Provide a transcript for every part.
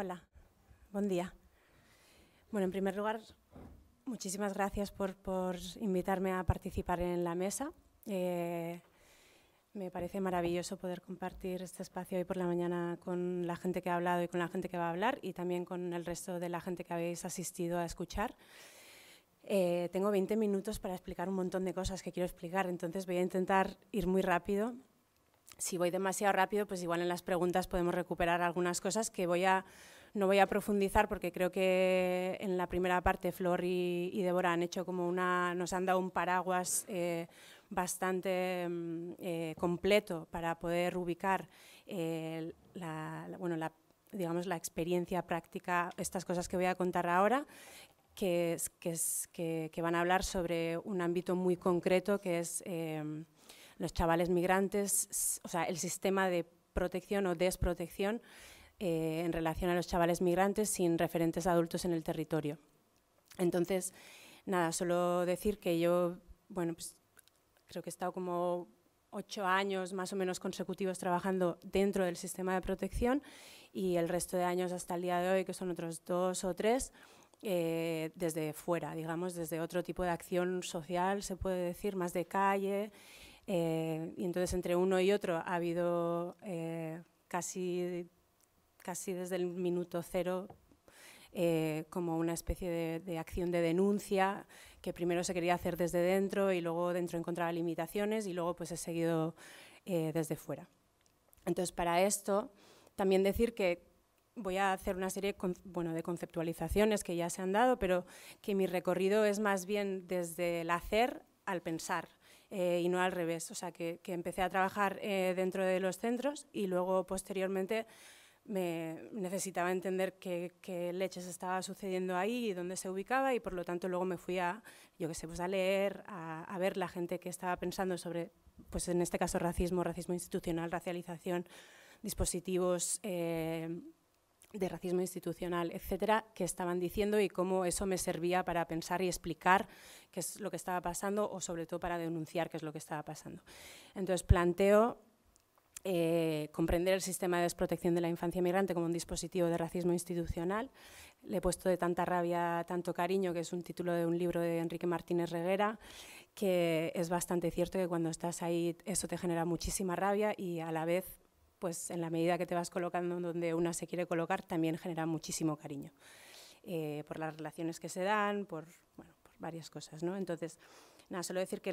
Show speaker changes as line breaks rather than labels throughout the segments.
Hola, buen día. Bueno, en primer lugar, muchísimas gracias por, invitarme a participar en la mesa. Eh, me parece maravilloso poder compartir este espacio hoy por la mañana con la gente que ha hablado y con la gente que va a hablar y también con el resto de la gente que habéis asistido a escuchar. Eh, tengo 20 minutos para explicar un montón de cosas que quiero explicar, entonces voy a intentar ir muy rápido si voy demasiado rápido, pues igual en las preguntas podemos recuperar algunas cosas que voy a, no voy a profundizar porque creo que en la primera parte Flor y, Débora han hecho como una, nos han dado un paraguas eh, bastante mm, eh, completo para poder ubicar eh, la, bueno, digamos, la experiencia práctica, estas cosas que voy a contar ahora. Que, que, que van a hablar sobre un ámbito muy concreto que es em, los chavales migrantes, o sea, el sistema de protección o desprotección eh, en relación a los chavales migrantes sin referentes adultos en el territorio. Entonces, nada, solo decir que yo, bueno, pues creo que he estado como ocho años más o menos consecutivos trabajando dentro del sistema de protección y el resto de años hasta el día de hoy, que son otros dos o tres, eh, desde fuera, digamos, desde otro tipo de acción social, se puede decir, más de calle eh, y entonces entre uno y otro ha habido eh, casi, desde el minuto cero eh, como una especie de, acción de denuncia que primero se quería hacer desde dentro y luego dentro encontraba limitaciones y luego pues he seguido desde fuera. Entonces para esto también decir que voy a hacer una serie de conceptualizaciones que ya se han dado, pero que mi recorrido es más bien desde el hacer al pensar. Eh, y no al revés. O sea, que, que empecé a trabajar eh, dentro de los centros y luego posteriormente me necesitaba entender qué, qué, leches estaba sucediendo ahí y dónde se ubicaba y por lo tanto luego me fui a, yo qué sé, pues a leer, a, a, ver la gente que estaba pensando sobre, pues en este caso racismo, racismo institucional, racialización, dispositivos eh, de racismo institucional, etcétera, que estaban diciendo y cómo eso me servía para pensar y explicar qué es lo que estaba pasando o sobre todo para denunciar qué es lo que estaba pasando. Entonces planteo eh, comprender el sistema de desprotección de la infancia migrante como un dispositivo de racismo institucional. Le he puesto de tanta rabia, tanto cariño, que es un título de un libro de Enrique Martínez Reguera, que es bastante cierto que cuando estás ahí eso te genera muchísima rabia y a la vez pues en la medida que te vas colocando donde una se quiere colocar, también genera muchísimo cariño. Eh, por las relaciones que se dan, por, varias cosas. ¿no? Entonces, nada, solo decir que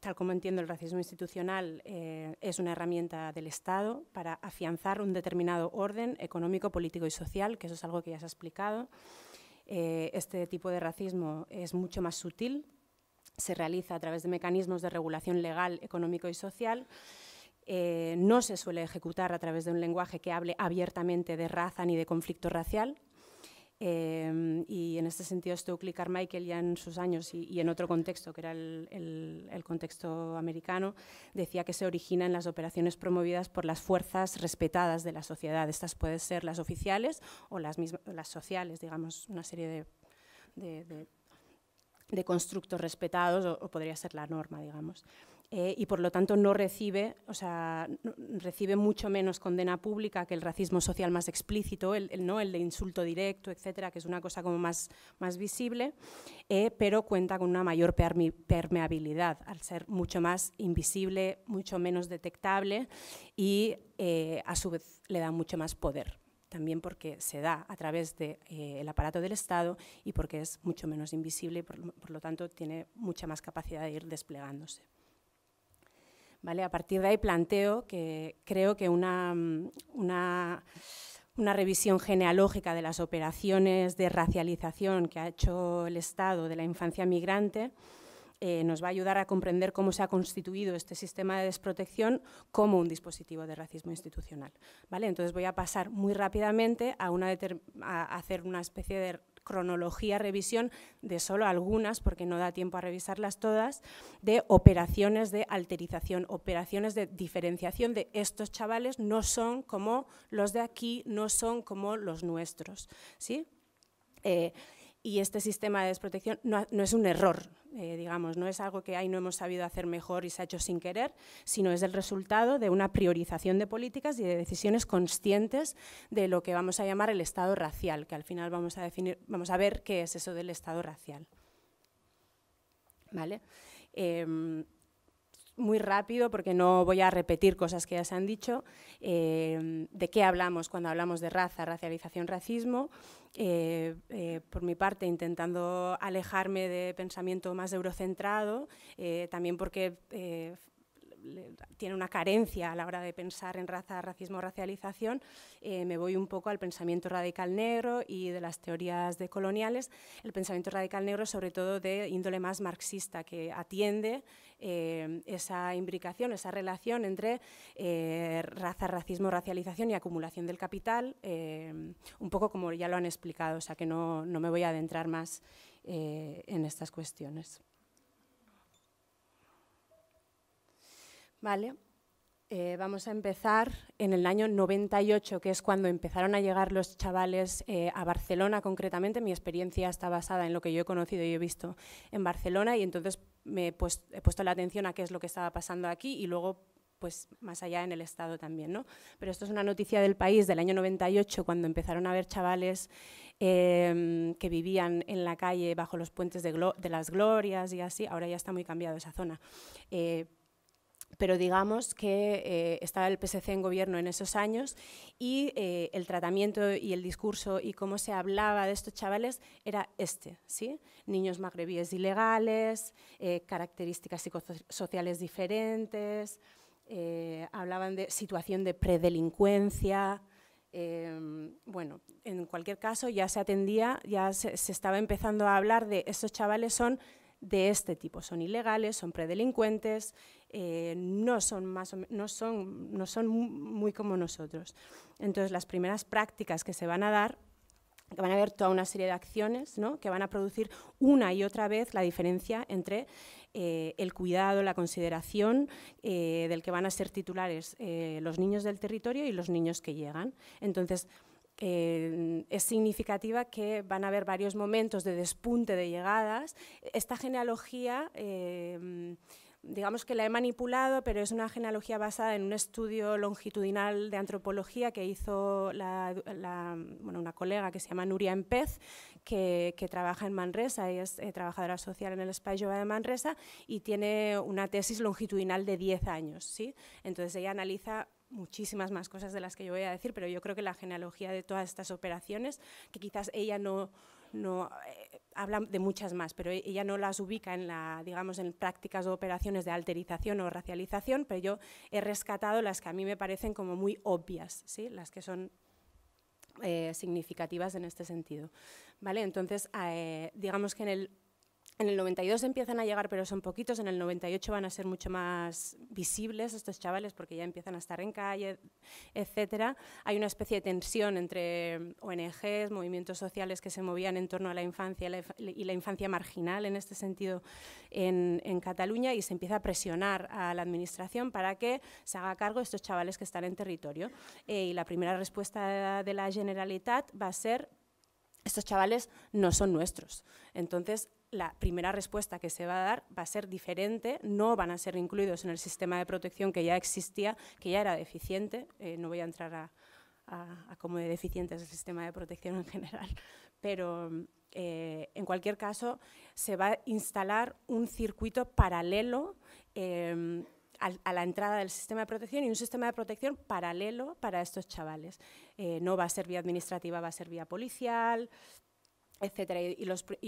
tal como entiendo el racismo institucional, eh, es una herramienta del Estado para afianzar un determinado orden económico, político y social, que eso es algo que ya se ha explicado. Eh, este tipo de racismo es mucho más sutil, se realiza a través de mecanismos de regulación legal, económico y social eh, no se suele ejecutar a través de un lenguaje que hable abiertamente de raza ni de conflicto racial. Eh, y en este sentido, Stokely Carmichael, ya en sus años y, en otro contexto, que era el, contexto americano, decía que se origina en las operaciones promovidas por las fuerzas respetadas de la sociedad. Estas pueden ser las oficiales o las, sociales, digamos, una serie de, constructos respetados o, podría ser la norma, digamos. Eh, y por lo tanto no recibe, o sea, recibe mucho menos condena pública que el racismo social más explícito, el, ¿no? el de insulto directo, etcétera, que es una cosa como más, más visible, eh, pero cuenta con una mayor permeabilidad al ser mucho más invisible, mucho menos detectable y eh, a su vez le da mucho más poder también porque se da a través del de, el aparato del Estado y porque es mucho menos invisible y por lo tanto tiene mucha más capacidad de ir desplegándose. A partir de ahí planteo que creo que mm, una, revisión genealógica de las operaciones de racialización que ha hecho el Estado de la infancia migrante eh, nos va a ayudar a comprender cómo se ha constituido este sistema de desprotección como un dispositivo de racismo institucional. ¿vale? Entonces voy a pasar muy rápidamente a, una a hacer una especie de cronología, revisión de solo algunas, porque no da tiempo a revisarlas todas, de operaciones de alterización, operaciones de diferenciación de estos chavales no son como los de aquí, no son como los nuestros. ¿sí? Eh, y este sistema de desprotección no es un error, eh, digamos, no es algo que ahí no hemos sabido hacer mejor y se ha hecho sin querer, sino es el resultado de una priorización de políticas y de decisiones conscientes de lo que vamos a llamar el Estado racial, que al final vamos a, definir, vamos a ver qué es eso del Estado racial. ¿Vale? Em, muy rápido, porque no voy a repetir cosas que ya se han dicho, eh, de qué hablamos cuando hablamos de raza, racialización, racismo. Eh, eh, por mi parte, intentando alejarme de pensamiento más eurocentrado, también porque tiene una carencia a la hora de pensar en raza, racismo, racialización, me voy un poco al pensamiento radical negro y de las teorías decoloniales, el pensamiento radical negro sobre todo de índole más marxista, que atiende eh, esa imbricación, esa relación entre eh, raza, racismo, racialización y acumulación del capital, eh, un poco como ya lo han explicado, o sea que no, me voy a adentrar más en estas cuestiones. Vale. vamos a empezar en el año 98, que es cuando empezaron a llegar los chavales a Barcelona concretamente. Mi experiencia está basada en lo que yo he conocido y he visto en Barcelona y entonces me pues, he, puesto la atención a qué es lo que estaba pasando aquí y luego pues más allá en el Estado también. ¿no? Pero esto es una noticia del país del año 98, cuando empezaron a ver chavales em, que vivían en la calle bajo los puentes de, las glorias y así. Ahora ya está muy cambiado esa zona. Eh, pero digamos que eh, estaba el PSC en gobierno en esos años y eh, el tratamiento y el discurso y cómo se hablaba de estos chavales era este, ¿sí? Niños magrebíes ilegales, eh, características psicosociales diferentes, hablaban de situación de predelincuencia, em, bueno, en cualquier caso ya se atendía, ya se, se, estaba empezando a hablar de estos chavales son de este tipo, son ilegales, son predelincuentes, eh, no, son más no, son, no son muy como nosotros. Entonces, las primeras prácticas que se van a dar que van a haber toda una serie de acciones que van a producir una y otra vez la diferencia entre eh, el cuidado, la consideración eh, del que van a ser titulares los niños del territorio y los niños que llegan. Entonces, es significativa que van a haber varios momentos de despunte de llegadas. Esta genealogía digamos que la he manipulado, pero es una genealogía basada en un estudio longitudinal de antropología que hizo una colega que se llama Nuria Empez, que, trabaja en Manresa, y es eh, trabajadora social en el Espacio de Manresa y tiene una tesis longitudinal de 10 años. ¿sí? Entonces ella analiza muchísimas más cosas de las que yo voy a decir, pero yo creo que la genealogía de todas estas operaciones, que quizás ella no, no eh, de muchas más, pero ella no las ubica en la, digamos, en prácticas o operaciones de alterización o racialización, pero yo he rescatado las que a mí me parecen como muy obvias, ¿sí? las que son eh, significativas en este sentido. ¿Vale? Entonces, eh, digamos que en el en el 92 empiezan a llegar, pero son poquitos. En el 98 van a ser mucho más visibles estos chavales porque ya empiezan a estar en calle, etcétera. Hay una especie de tensión entre ONGs, movimientos sociales que se movían en torno a la infancia y la infancia marginal, en este sentido, en, Cataluña, y se empieza a presionar a la administración para que se haga cargo de estos chavales que están en territorio. Eh, y la primera respuesta de la Generalitat va a ser estos chavales no son nuestros. Entonces, la primera respuesta que se va a dar va a ser diferente, no van a ser incluidos en el sistema de protección que ya existía, que ya era deficiente, eh, no voy a entrar a, cómo de deficiente es el sistema de protección en general, pero eh, en cualquier caso se va a instalar un circuito paralelo eh, a, la entrada del sistema de protección y un sistema de protección paralelo para estos chavales. no va a ser vía administrativa, va a ser vía policial, etcétera. Y,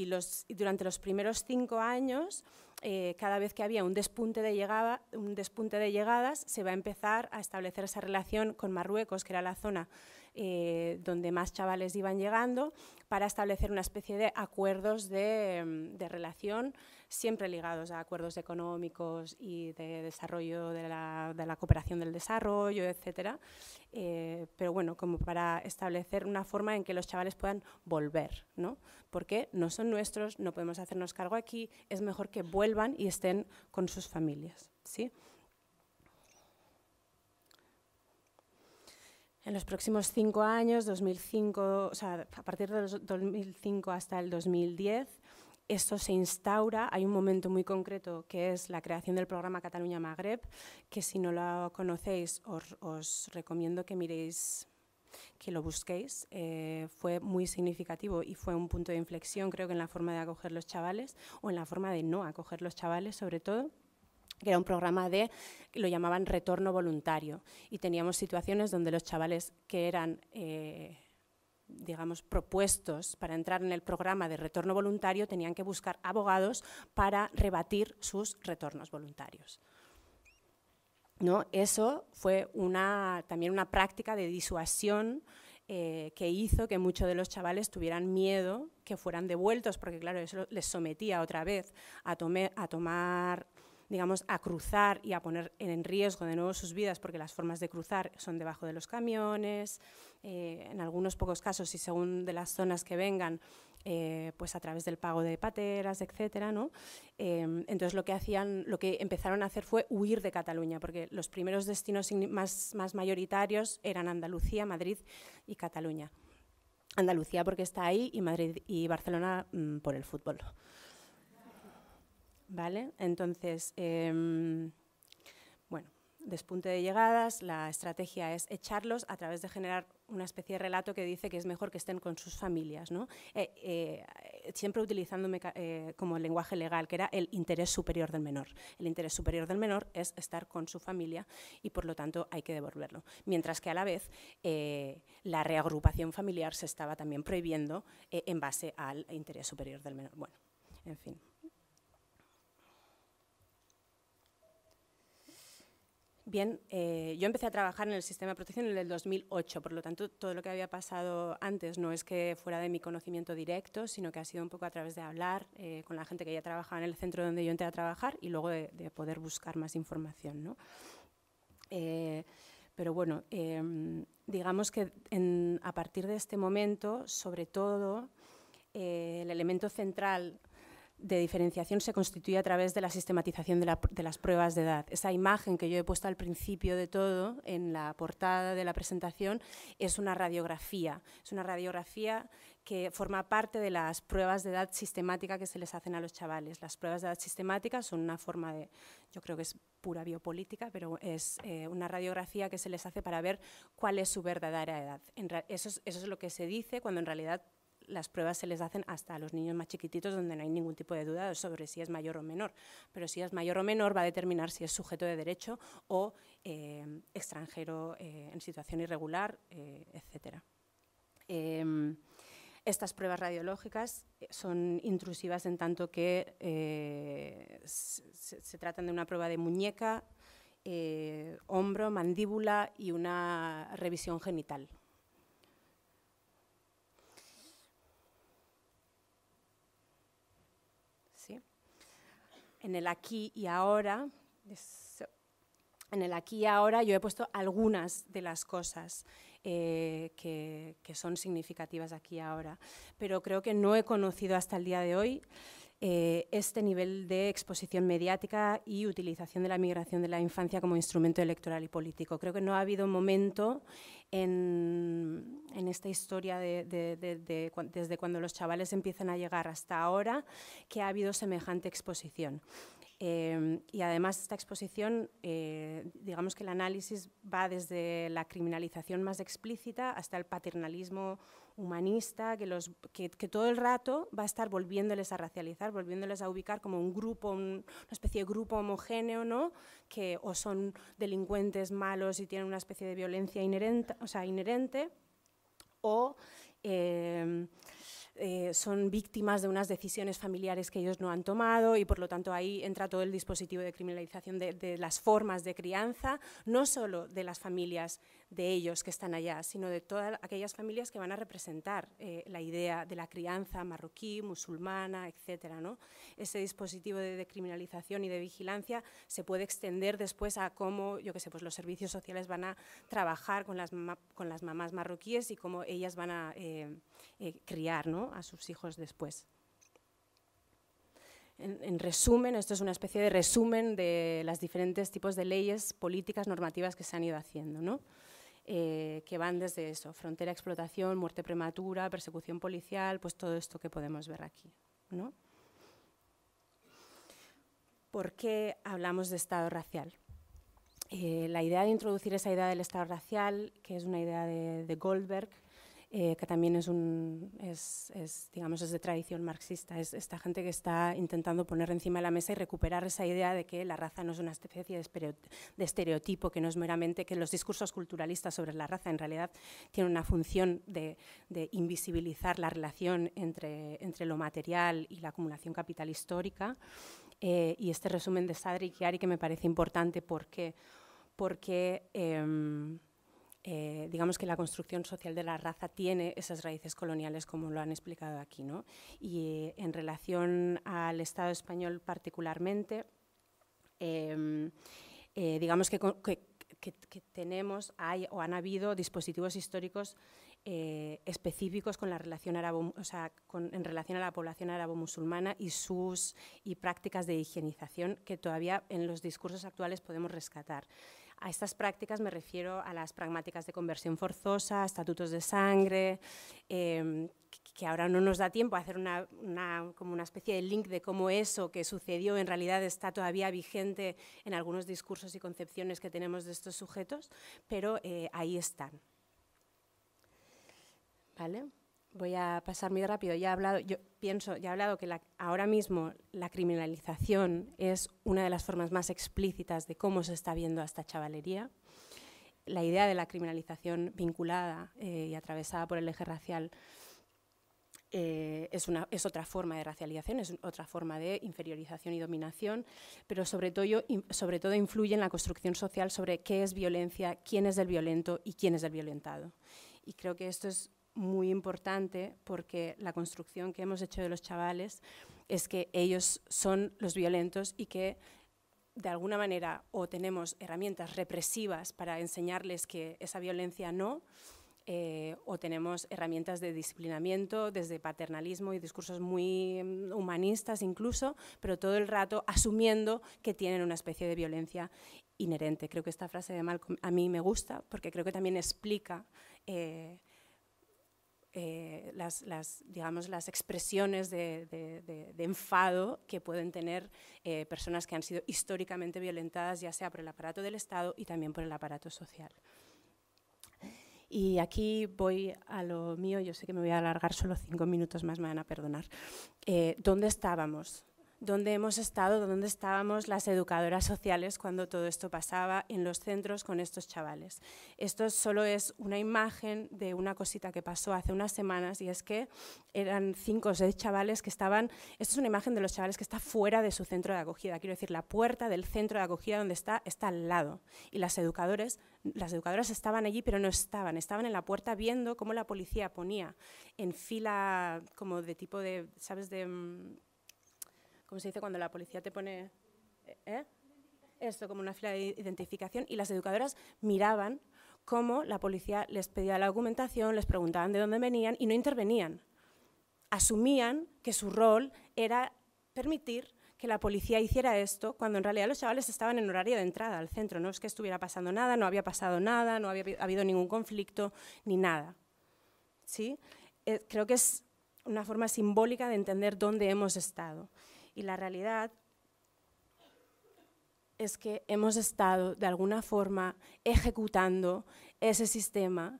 los, durante los primeros cinco años, eh, cada vez que había un despunte, de llegada, un despunte de llegadas, se va a empezar a establecer esa relación con Marruecos, que era la zona eh, donde más chavales iban llegando, para establecer una especie de acuerdos de, mm, relación, siempre ligados a acuerdos económicos y de desarrollo de la, cooperación del desarrollo, etcétera. Eh, pero bueno, como para establecer una forma en que los chavales puedan volver, ¿no? Porque no son nuestros, no podemos hacernos cargo aquí, es mejor que vuelvan y estén con sus familias, ¿sí? en los próximos cinco años, 2005, o sea, a partir de 2005 hasta el 2010, esto se instaura, hay un momento muy concreto que es la creación del programa Cataluña Magreb, que si no lo conocéis os, recomiendo que miréis, que lo busquéis. Eh, fue muy significativo y fue un punto de inflexión creo que en la forma de acoger los chavales o en la forma de no acoger los chavales sobre todo que era un programa de, lo llamaban retorno voluntario, y teníamos situaciones donde los chavales que eran, eh, digamos, propuestos para entrar en el programa de retorno voluntario tenían que buscar abogados para rebatir sus retornos voluntarios. ¿No? Eso fue una, también una práctica de disuasión eh, que hizo que muchos de los chavales tuvieran miedo que fueran devueltos, porque claro, eso les sometía otra vez a tomar digamos, a cruzar y a poner en riesgo de nuevo sus vidas, porque las formas de cruzar son debajo de los camiones, eh, en algunos pocos casos y según de las zonas que vengan, eh, pues a través del pago de pateras, etcétera, ¿no? Em, entonces lo que hacían, lo que empezaron a hacer fue huir de Cataluña, porque los primeros destinos más, más mayoritarios eran Andalucía, Madrid y Cataluña. Andalucía porque está ahí y Madrid y Barcelona mm, por el fútbol. ¿vale? Entonces, em, bueno, despunte de llegadas, la estrategia es echarlos a través de generar una especie de relato que dice que es mejor que estén con sus familias, ¿no? Eh, eh, siempre utilizándome eh, como lenguaje legal, que era el interés superior del menor. El interés superior del menor es estar con su familia y por lo tanto hay que devolverlo. Mientras que a la vez la reagrupación familiar se estaba también prohibiendo en base al interés superior del menor. Bueno, en fin. Bien, eh, yo empecé a trabajar en el sistema de protección en el 2008, por lo tanto, todo lo que había pasado antes no es que fuera de mi conocimiento directo, sino que ha sido un poco a través de hablar eh, con la gente que ya trabajaba en el centro donde yo entré a trabajar y luego de, poder buscar más información. Eh, pero bueno, em, digamos que a partir de este momento, sobre todo, el elemento central de diferenciación se constituye a través de la sistematización de, las pruebas de edad. Esa imagen que yo he puesto al principio de todo, en la portada de la presentación, es una radiografía. Es una radiografía que forma parte de las pruebas de edad sistemática que se les hacen a los chavales. Las pruebas de edad sistemática son una forma de, yo creo que es pura biopolítica, pero es eh, una radiografía que se les hace para ver cuál es su verdadera edad. eso es lo que se dice cuando en realidad las pruebas se les hacen hasta a los niños más chiquititos donde no hay ningún tipo de duda sobre si es mayor o menor. Pero si es mayor o menor va a determinar si es sujeto de derecho o eh, extranjero eh, en situación irregular, eh, etcétera. Em, estas pruebas radiológicas son intrusivas en tanto que se, tratan de una prueba de muñeca, hombro, mandíbula y una revisión genital. en el aquí y ahora, en el aquí ahora yo he puesto algunas de las cosas eh, que, son significativas aquí y ahora, pero creo que no he conocido hasta el día de hoy eh, este nivel de exposición mediática y utilización de la migración de la infancia como instrumento electoral y político. Creo que no ha habido momento en, esta historia desde cuando los chavales empiezan a llegar hasta ahora que ha habido semejante exposición. Eh, y además esta exposición, eh, digamos que el análisis va desde la criminalización más explícita hasta el paternalismo humanista, que, los, que, todo el rato va a estar volviéndoles a racializar, volviéndoles a ubicar como un grupo, una especie de grupo homogéneo, ¿no? que o son delincuentes malos y tienen una especie de violencia inherente, o, sea, inherente, o em, eh, son víctimas de unas decisiones familiares que ellos no han tomado y por lo tanto ahí entra todo el dispositivo de criminalización de, de las formas de crianza, no solo de las familias de ellos que están allá, sino de todas aquellas familias que van a representar eh, la idea de la crianza marroquí, musulmana, etcétera. ¿no? Ese dispositivo de decriminalización y de vigilancia se puede extender después a cómo, yo que sé, pues los servicios sociales van a trabajar con las, con mamás marroquíes y cómo ellas van a eh, eh, criar a sus hijos después. En, en, resumen, esto es una especie de resumen de los diferentes tipos de leyes, políticas, normativas que se han ido haciendo. ¿no? Eh, que van desde eso, frontera, explotación, muerte prematura, persecución policial, pues todo esto que podemos ver aquí. ¿no? ¿Por qué hablamos de Estado racial? Eh, la idea de introducir esa idea del Estado racial, que es una idea de Goldberg, eh, que también es, un, digamos, es de tradición marxista. Es esta gente que está intentando poner encima de la mesa y recuperar esa idea de que la raza no es una especie de estereotipo, que no es meramente que los discursos culturalistas sobre la raza en realidad tienen una función de, invisibilizar la relación entre, entre lo material y la acumulación capital histórica. Eh, y este resumen de Sadri Chiari que me parece importante porque, porque em, eh, digamos que la construcción social de la raza tiene esas raíces coloniales, como lo han explicado aquí. Y eh, en relación al Estado español particularmente, em, eh, digamos que, tenemos, o han habido dispositivos históricos específicos con la relación en relación a la población árabo-musulmana y sus y prácticas de higienización que todavía en los discursos actuales podemos rescatar. A estas prácticas me refiero a las pragmáticas de conversión forzosa, estatutos de sangre, em, que ahora no nos da tiempo a hacer una, como una especie de link de cómo eso que sucedió en realidad está todavía vigente en algunos discursos y concepciones que tenemos de estos sujetos, pero eh, ahí están. ¿Vale? voy a pasar muy rápido. Ya he hablado, yo pienso, ya he hablado que la, ahora mismo la criminalización es una de las formas más explícitas de cómo se está viendo a esta chavalería. La idea de la criminalización vinculada eh, y atravesada por el eje racial eh, es, una, es otra forma de racialización, es otra forma de inferiorización y dominación, pero sobre todo, sobre todo influye en la construcción social sobre qué es violencia, quién es el violento y quién es el violentado. Y creo que esto es muy importante porque la construcción que hemos hecho de los chavales es que ellos son los violentos y que de alguna manera o tenemos herramientas represivas para enseñarles que esa violencia no, eh, o tenemos herramientas de disciplinamiento, desde paternalismo y discursos muy mm, humanistas incluso, pero todo el rato asumiendo que tienen una especie de violencia inherente. Creo que esta frase de Malcolm a mí me gusta porque creo que también explica eh, eh, las, digamos, las expresiones de, enfado que pueden tener eh, personas que han sido históricamente violentadas, ya sea por el aparato del Estado y también por el aparato social. Y aquí voy a lo mío, yo sé que me voy a alargar solo cinco minutos más, me van a perdonar. Eh, ¿Dónde estábamos? dónde hemos estado, dónde estábamos las educadoras sociales cuando todo esto pasaba en los centros con estos chavales. Esto solo es una imagen de una cosita que pasó hace unas semanas y es que eran cinco o seis chavales que estaban, esto es una imagen de los chavales que está fuera de su centro de acogida, quiero decir, la puerta del centro de acogida donde está está al lado y las educadoras, las educadoras estaban allí pero no estaban, estaban en la puerta viendo cómo la policía ponía en fila como de tipo de, ¿sabes? de mm, ¿Cómo se dice cuando la policía te pone... Eh, eh, esto, como una fila de identificación, y las educadoras miraban cómo la policía les pedía la documentación, les preguntaban de dónde venían y no intervenían. Asumían que su rol era permitir que la policía hiciera esto cuando en realidad los chavales estaban en horario de entrada al centro. No es que estuviera pasando nada, no había pasado nada, no había habido ningún conflicto ni nada. ¿Sí? Eh, creo que es una forma simbólica de entender dónde hemos estado. Y la realidad es que hemos estado de alguna forma ejecutando ese sistema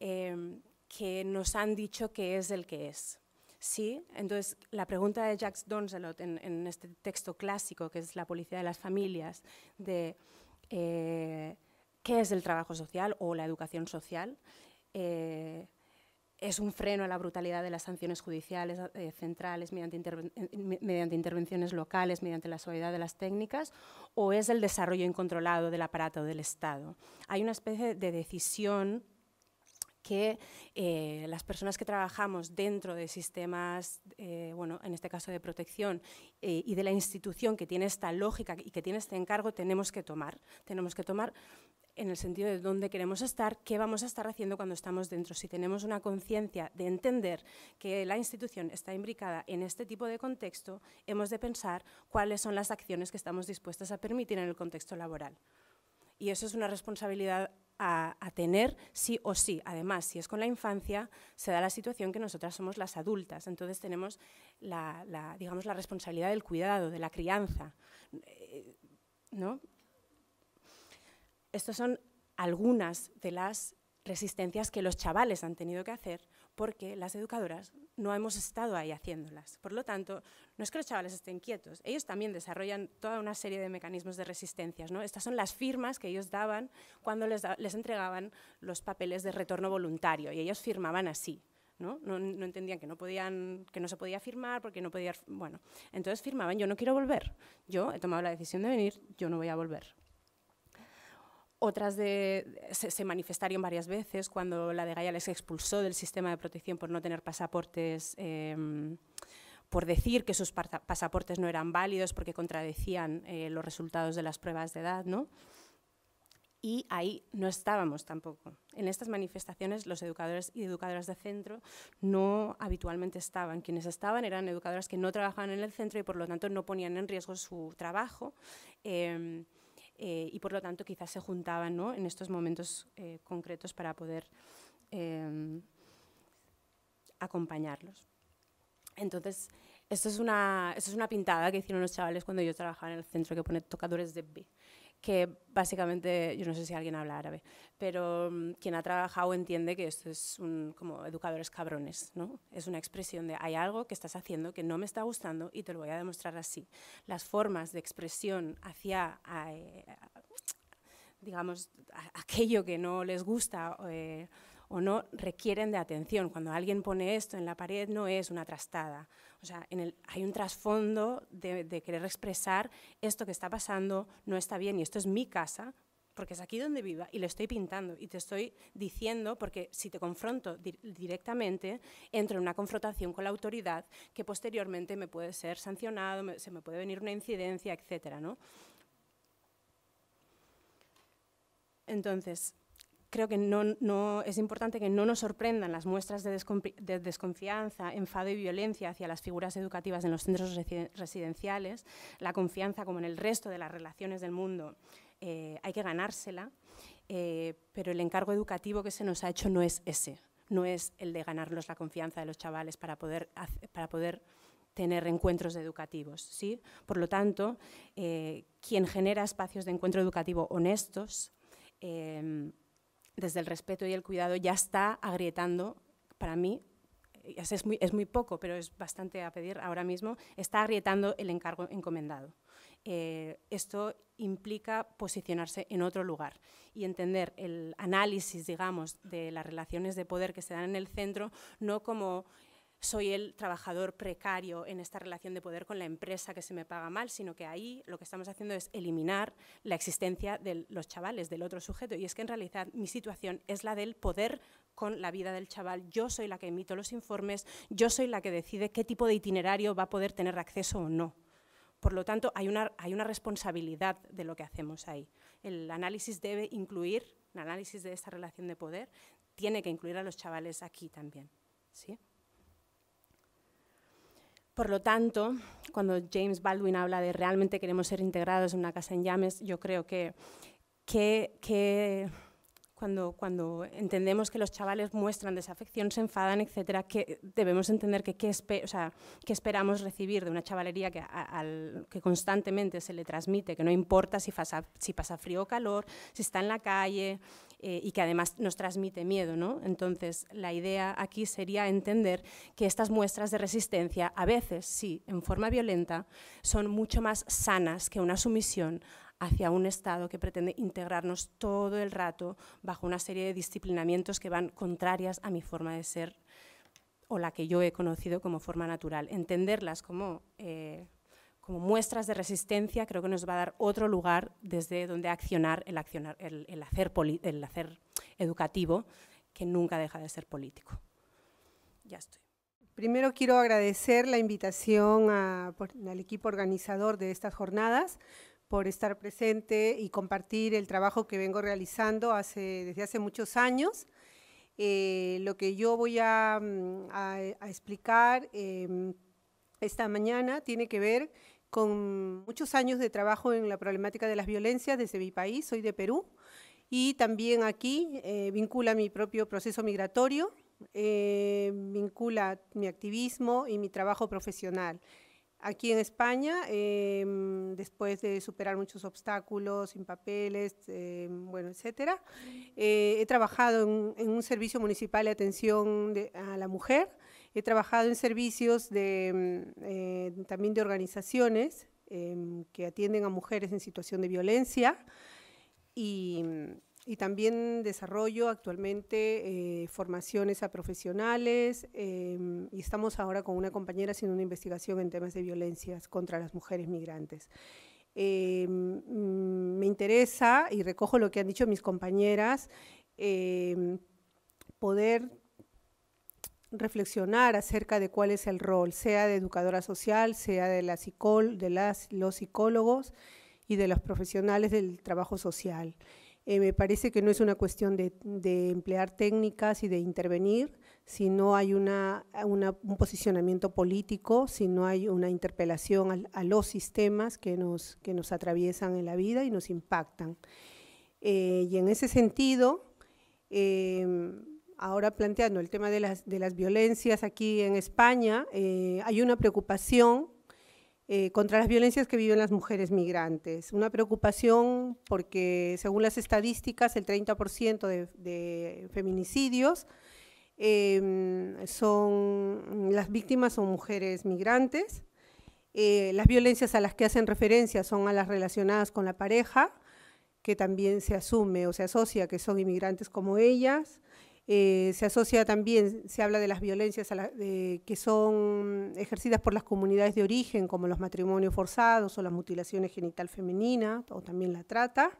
em, que nos han dicho que es el que es. ¿Sí? Entonces, la pregunta de Jacques Donzelot en, este texto clásico, que es La policía de las familias, de eh, qué es el trabajo social o la educación social, eh, es un freno a la brutalidad de las sanciones judiciales eh, centrales eh, mediante, intervenciones locales, mediante la suavidad de las técnicas, o es el desarrollo incontrolado del aparato del Estado. Hay una especie de decisión que eh, las personas que trabajamos dentro de sistemas, bueno, en este caso de protección, y de la institución que tiene esta lógica y que tiene este encargo, tenemos que tomar. Tenemos que tomar en el sentido de dónde queremos estar, qué vamos a estar haciendo cuando estamos dentro. Si tenemos una conciencia de entender que la institución está imbricada en este tipo de contexto, hemos de pensar cuáles son las acciones que estamos dispuestas a permitir en el contexto laboral. Y eso es una responsabilidad a, tener sí o sí. Además, si es con la infancia, se da la situación que nosotras somos las adultas, entonces tenemos la, la digamos, la responsabilidad del cuidado, de la crianza. Eh, ¿no? Estas son algunas de las resistencias que los chavales han tenido que hacer porque las educadoras no hemos estado ahí haciéndolas. Por lo tanto, no es que los chavales estén quietos, ellos también desarrollan toda una serie de mecanismos de resistencias. Estas son las firmas que ellos daban cuando les, entregaban los papeles de retorno voluntario y ellos firmaban así. ¿no? No, entendían que no se podía firmar porque no podía, bueno, entonces firmaban, yo no quiero volver, yo he tomado la decisión de venir, yo no voy a volver. Otras de, se, manifestaron varias veces cuando la de Gaia les expulsó del sistema de protección por no tener pasaportes, em, por decir que sus pasaportes no eran válidos porque contradecían eh, los resultados de las pruebas de edad, ¿no? Y ahí no estábamos tampoco. En estas manifestaciones los educadores y educadoras de centro no habitualmente estaban. Quienes estaban eran educadoras que no trabajaban en el centro y por lo tanto no ponían en riesgo su trabajo. Em, eh, y por lo tanto quizás se juntaban ¿no? en estos momentos eh, concretos para poder em, acompañarlos. Entonces, esto es, una, esto es una pintada que hicieron los chavales cuando yo trabajaba en el centro que pone tocadores de B que básicamente, yo no sé si alguien habla árabe, pero mm, quien ha trabajado entiende que esto es un, como educadores cabrones, ¿no? Es una expresión de hay algo que estás haciendo que no me está gustando y te lo voy a demostrar así. Las formas de expresión hacia, eh, digamos, aquello que no les gusta eh, o no requieren de atención. Cuando alguien pone esto en la pared no es una trastada. O sea, hay un trasfondo de, querer expresar esto que está pasando no está bien y esto es mi casa, porque es aquí donde viva y lo estoy pintando y te estoy diciendo, porque si te confronto directamente, entro en una confrontación con la autoridad que posteriormente me puede ser sancionado, se me puede venir una incidencia, etcétera, ¿no? Entonces, creo que no, no, es importante que no nos sorprendan las muestras de, desconfianza, enfado y violencia hacia las figuras educativas en los centros residenciales, la confianza como en el resto de las relaciones del mundo. Eh, hay que ganársela, eh, pero el encargo educativo que se nos ha hecho no es ese, no es el de ganarnos la confianza de los chavales para poder, para poder tener encuentros educativos. ¿sí? Por lo tanto, eh, quien genera espacios de encuentro educativo honestos, desde el respeto y el cuidado ya está agrietando, para mí, es muy, es muy poco, pero es bastante a pedir ahora mismo, está agrietando el encargo encomendado. Eh, esto implica posicionarse en otro lugar y entender el análisis, digamos, de las relaciones de poder que se dan en el centro, no como soy el trabajador precario en esta relación de poder con la empresa que se me paga mal, sino que ahí lo que estamos haciendo es eliminar la existencia de los chavales, del otro sujeto. Y es que en realidad mi situación es la del poder con la vida del chaval. Yo soy la que emito los informes, yo soy la que decide qué tipo de itinerario va a poder tener acceso o no. Por lo tanto, hay una, responsabilidad de lo que hacemos ahí. El análisis debe incluir, el análisis de esta relación de poder, tiene que incluir a los chavales aquí también. ¿sí? Por lo tanto, cuando James Baldwin habla de realmente queremos ser integrados en una casa en llames, yo creo que, que, cuando, cuando, entendemos que los chavales muestran desafección, se enfadan, etc., que debemos entender que qué esperamos recibir de una chavalería que, al, que, constantemente se le transmite, que no importa si pasa, si pasa frío o calor, si está en la calle, eh, y que además nos transmite miedo. ¿no? Entonces, la idea aquí sería entender que estas muestras de resistencia, a veces, sí, en forma violenta, son mucho más sanas que una sumisión hacia un Estado que pretende integrarnos todo el rato bajo una serie de disciplinamientos que van contrarias a mi forma de ser o la que yo he conocido como forma natural. Entenderlas como eh, como muestras de resistencia, creo que nos va a dar otro lugar desde donde accionar el, accionar, el, hacer, el hacer educativo, que nunca deja de ser político. Ya estoy. Primero quiero
agradecer la invitación al equipo organizador de estas jornadas por estar presente y compartir el trabajo que vengo realizando hace, desde hace muchos años. Eh, lo que yo voy a, mm, explicar em, esta mañana tiene que ver con muchos años de trabajo en la problemática de las violencias desde mi país, soy de Perú, y también aquí eh, vincula mi propio proceso migratorio, eh, vincula mi activismo y mi trabajo profesional. Aquí en España, eh, después de superar muchos obstáculos, sin papeles, bueno, etcétera, he trabajado en, un servicio municipal de atención a la mujer, He trabajado en servicios de, mm, eh, también de organizaciones em, que atienden a mujeres en situación de violencia y, también desarrollo actualmente eh, formaciones a profesionales em, y estamos ahora con una compañera haciendo una investigación en temas de violencias contra las mujeres migrantes. Em, mm, me interesa y recojo lo que han dicho mis compañeras poder reflexionar acerca de cuál es el rol, sea de educadora social, sea de, los psicólogos y de los profesionales del trabajo social. Eh, me parece que no es una cuestión de, emplear técnicas y de intervenir, si no hay un posicionamiento político, si no hay una interpelación a, los sistemas que nos, atraviesan en la vida y nos impactan. Eh, y en ese sentido, em, ahora planteando el tema de las, de las violencias aquí en España, eh, hay una preocupación eh, contra las violencias que viven las mujeres migrantes. Una preocupación porque, según las estadísticas, el 30% de, de, feminicidios em, son, las víctimas son mujeres migrantes. Eh, las violencias a las que hacen referencia son a las relacionadas con la pareja, que también se asume o se asocia que son inmigrantes como ellas. Eh, se asocia también, se habla de las violencias que son ejercidas por las comunidades de origen, como los matrimonios forzados o las mutilaciones genital femeninas, o también la trata.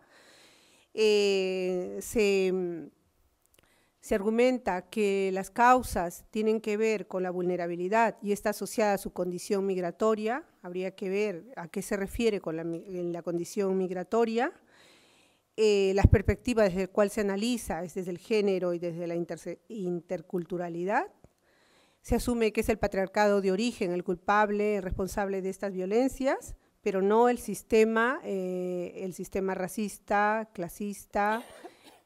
Eh, mm, se, argumenta que las causas tienen que ver con la vulnerabilidad y está asociada a su condición migratoria. Habría que ver a qué se refiere con la condición migratoria. Eh, las perspectivas desde las cuales se analiza es desde el género y desde la interculturalidad. Se asume que es el patriarcado de origen el culpable, el responsable de estas violencias, pero no el sistema, eh, el sistema racista, clasista,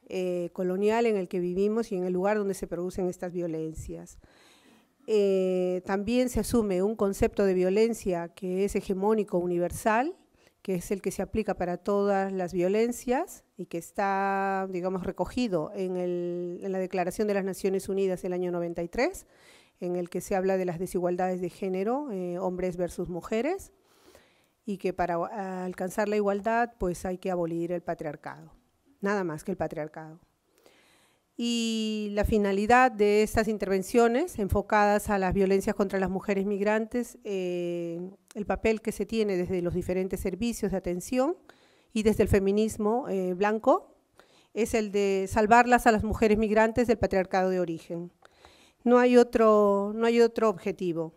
eh, colonial en el que vivimos y en el lugar donde se producen estas violencias. también se asume un concepto de violencia que es hegemónico, universal, que es el que se aplica para todas las violencias y que está, digamos, recogido en, la Declaración de las Naciones Unidas del año 93, en el que se habla de las desigualdades de género, eh, hombres versus mujeres, y que para alcanzar la igualdad pues hay que abolir el patriarcado, nada más que el patriarcado y la finalidad de estas intervenciones enfocadas a las violencias contra las mujeres migrantes, eh, el papel que se tiene desde los diferentes servicios de atención y desde el feminismo eh, blanco, es el de salvarlas a las mujeres migrantes del patriarcado de origen. No hay otro, objetivo.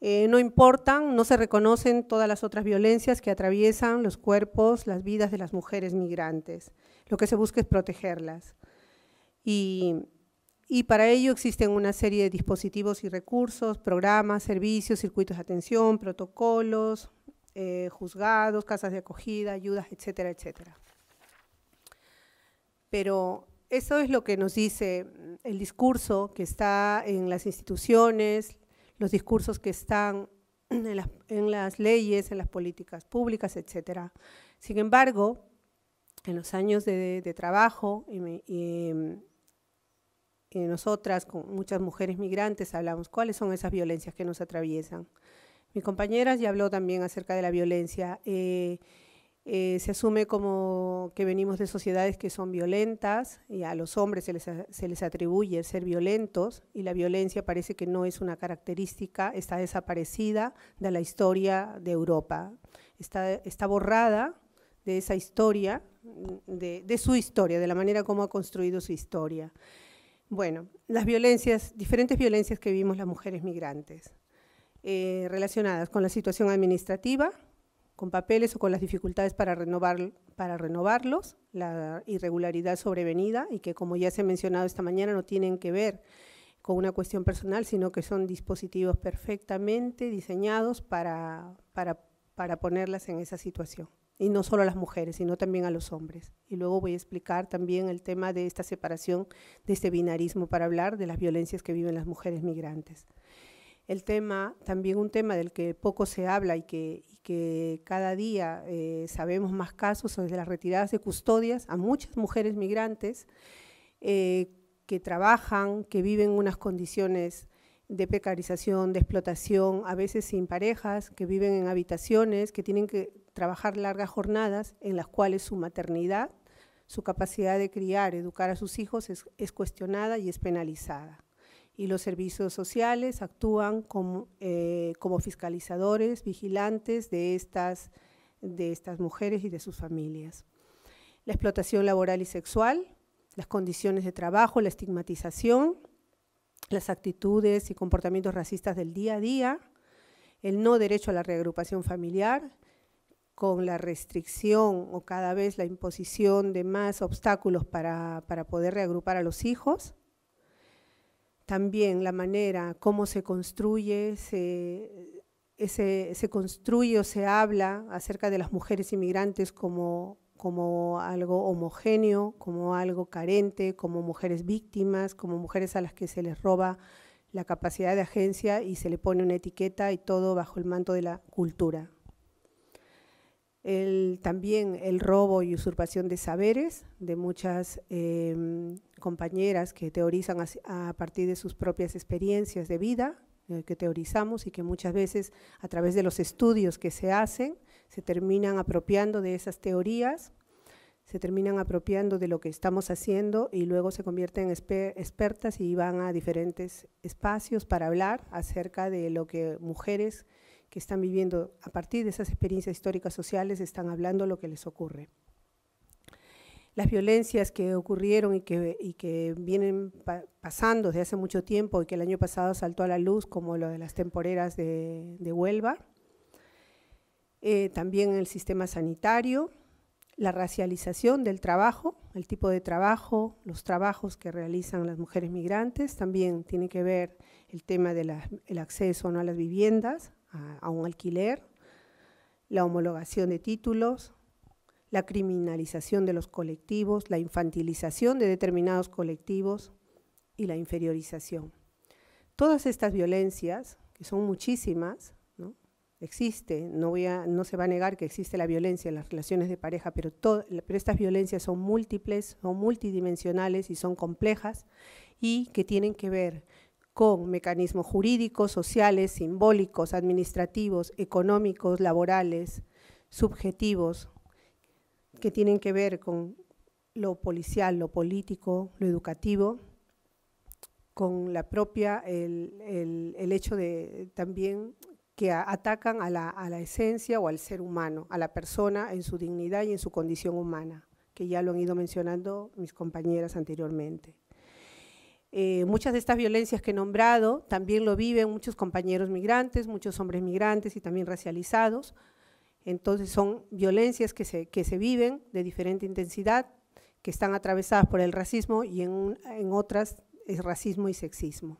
Eh, no importan, no se reconocen todas las otras violencias que atraviesan los cuerpos, las vidas de las mujeres migrantes. Lo que se busca es protegerlas y, para ello existen una serie de dispositivos y recursos, programas, servicios, circuitos de atención, protocolos, eh, juzgados, casas de acogida, ayudas, etcétera, etcétera. Pero eso es lo que nos dice el discurso que está en las instituciones, los discursos que están en las, leyes, en las políticas públicas, etcétera. Sin embargo, en los años de, trabajo y, em, nosotras, con muchas mujeres migrantes, hablamos cuáles son esas violencias que nos atraviesan. Mi compañera ya habló también acerca de la violencia. Eh, eh, se asume como que venimos de sociedades que son violentas y a los hombres se les, se les atribuye ser violentos y la violencia parece que no es una característica, está desaparecida de la historia de Europa, está, está borrada de esa historia, de, de su historia, de la manera como ha construido su historia. Bueno, las violencias, diferentes violencias que vimos las mujeres migrantes, eh, relacionadas con la situación administrativa, con papeles o con las dificultades para, renovarlos, la irregularidad sobrevenida y que, como ya se ha mencionado esta mañana, no tienen que ver con una cuestión personal, sino que son dispositivos perfectamente diseñados para ponerlas en esa situación y no solo a las mujeres, sino también a los hombres. Y luego voy a explicar también el tema de esta separación, de este binarismo, para hablar de las violencias que viven las mujeres migrantes. El tema, también un tema del que poco se habla y que, cada día eh, sabemos más casos, de las retiradas de custodias a muchas mujeres migrantes eh, que trabajan, que viven unas condiciones de precarización, de explotación, a veces sin parejas, que viven en habitaciones, que tienen que trabajar largas jornadas en las cuales su maternidad, su capacidad de criar, educar a sus hijos es, cuestionada y es penalizada. Y los servicios sociales actúan como, eh, como fiscalizadores, vigilantes de estas, de estas mujeres y de sus familias. La explotación laboral y sexual, las condiciones de trabajo, la estigmatización, las actitudes y comportamientos racistas del día a día, el no derecho a la reagrupación familiar, con la restricción o cada vez la imposición de más obstáculos para, poder reagrupar a los hijos. También la manera, cómo se construye, se, construye o se habla acerca de las mujeres inmigrantes como, como algo homogéneo, como algo carente, como mujeres víctimas, como mujeres a las que se les roba la capacidad de agencia y se le pone una etiqueta y todo bajo el manto de la cultura también el robo y usurpación de saberes de muchas eh, compañeras que teorizan a, partir de sus propias experiencias de vida, eh, que teorizamos y que muchas veces a través de los estudios que se hacen se terminan apropiando de esas teorías, se terminan apropiando de lo que estamos haciendo y luego se convierten en expertas y van a diferentes espacios para hablar acerca de lo que mujeres que están viviendo a partir de esas experiencias históricas sociales están hablando lo que les ocurre. Las violencias que ocurrieron y que, vienen pasando desde hace mucho tiempo y que el año pasado saltó a la luz, como lo de las temporeras de, Huelva, eh, también el sistema sanitario, la racialización del trabajo, el tipo de trabajo, los trabajos que realizan las mujeres migrantes, también tiene que ver el tema del el acceso ¿no? a las viviendas, a, un alquiler, la homologación de títulos, la criminalización de los colectivos, la infantilización de determinados colectivos y la inferiorización. Todas estas violencias, que son muchísimas, ¿no? existe, no, no se va a negar que existe la violencia en las relaciones de pareja, pero, pero estas violencias son múltiples, son multidimensionales y son complejas y que tienen que ver con mecanismos jurídicos, sociales, simbólicos, administrativos, económicos, laborales, subjetivos, que tienen que ver con lo policial, lo político, lo educativo, con la propia, el, hecho de también que atacan a la esencia o al ser humano, a la persona en su dignidad y en su condición humana, que ya lo han ido mencionando mis compañeras anteriormente. Eh, muchas de estas violencias que he nombrado también lo viven muchos compañeros migrantes, muchos hombres migrantes y también racializados. Entonces son violencias que se, que se viven de diferente intensidad, que están atravesadas por el racismo y en, en otras es racismo y sexismo.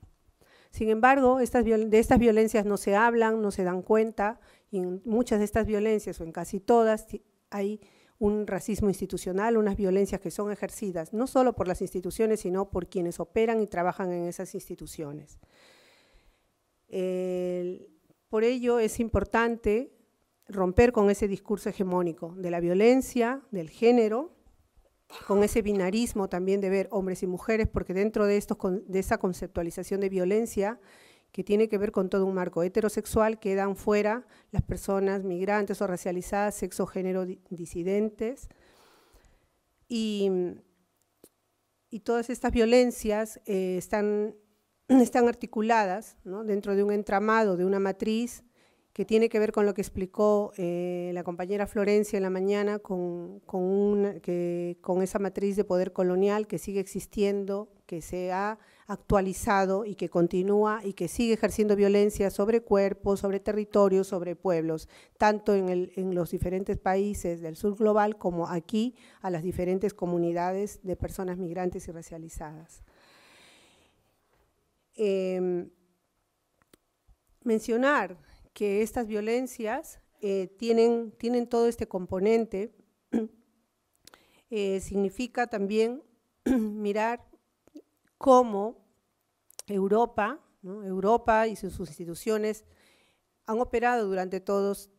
Sin embargo, estas de estas violencias no se hablan, no se dan cuenta, y en muchas de estas violencias, o en casi todas, hay un racismo institucional, unas violencias que son ejercidas no solo por las instituciones, sino por quienes operan y trabajan en esas instituciones. por ello es importante romper con ese discurso hegemónico de la violencia, del género, con ese binarismo también de ver hombres y mujeres, porque dentro de, estos, de esa conceptualización de violencia que tiene que ver con todo un marco heterosexual, que dan fuera las personas migrantes o racializadas, sexo, género, disidentes. Y, todas estas violencias eh, están, están, articuladas dentro de un entramado, de una matriz que tiene que ver con lo que explicó eh, la compañera Florencia en la mañana, con, con esa matriz de poder colonial que sigue existiendo, que se ha actualizado y que continúa y que sigue ejerciendo violencia sobre cuerpos, sobre territorios, sobre pueblos, tanto en, los diferentes países del sur global como aquí a las diferentes comunidades de personas migrantes y racializadas. Em, mencionar que estas violencias eh, tienen, todo este componente eh, significa también mirar cómo Europa, ¿no? Europa y sus, instituciones han operado durante todos,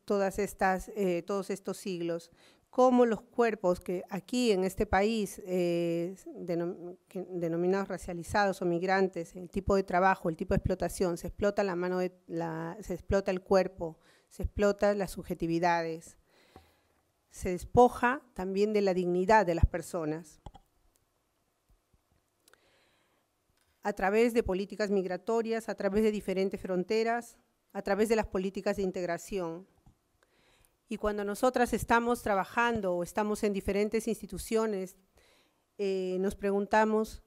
eh, todos estos siglos, como los cuerpos que aquí en este país, eh, denominados racializados o migrantes, el tipo de trabajo, el tipo de explotación, se explota la mano de la, se explota el cuerpo, se explota las subjetividades, se despoja también de la dignidad de las personas. a través de políticas migratorias, a través de diferentes fronteras, a través de las políticas de integración. Y cuando nosotras estamos trabajando o estamos en diferentes instituciones, eh, nos preguntamos,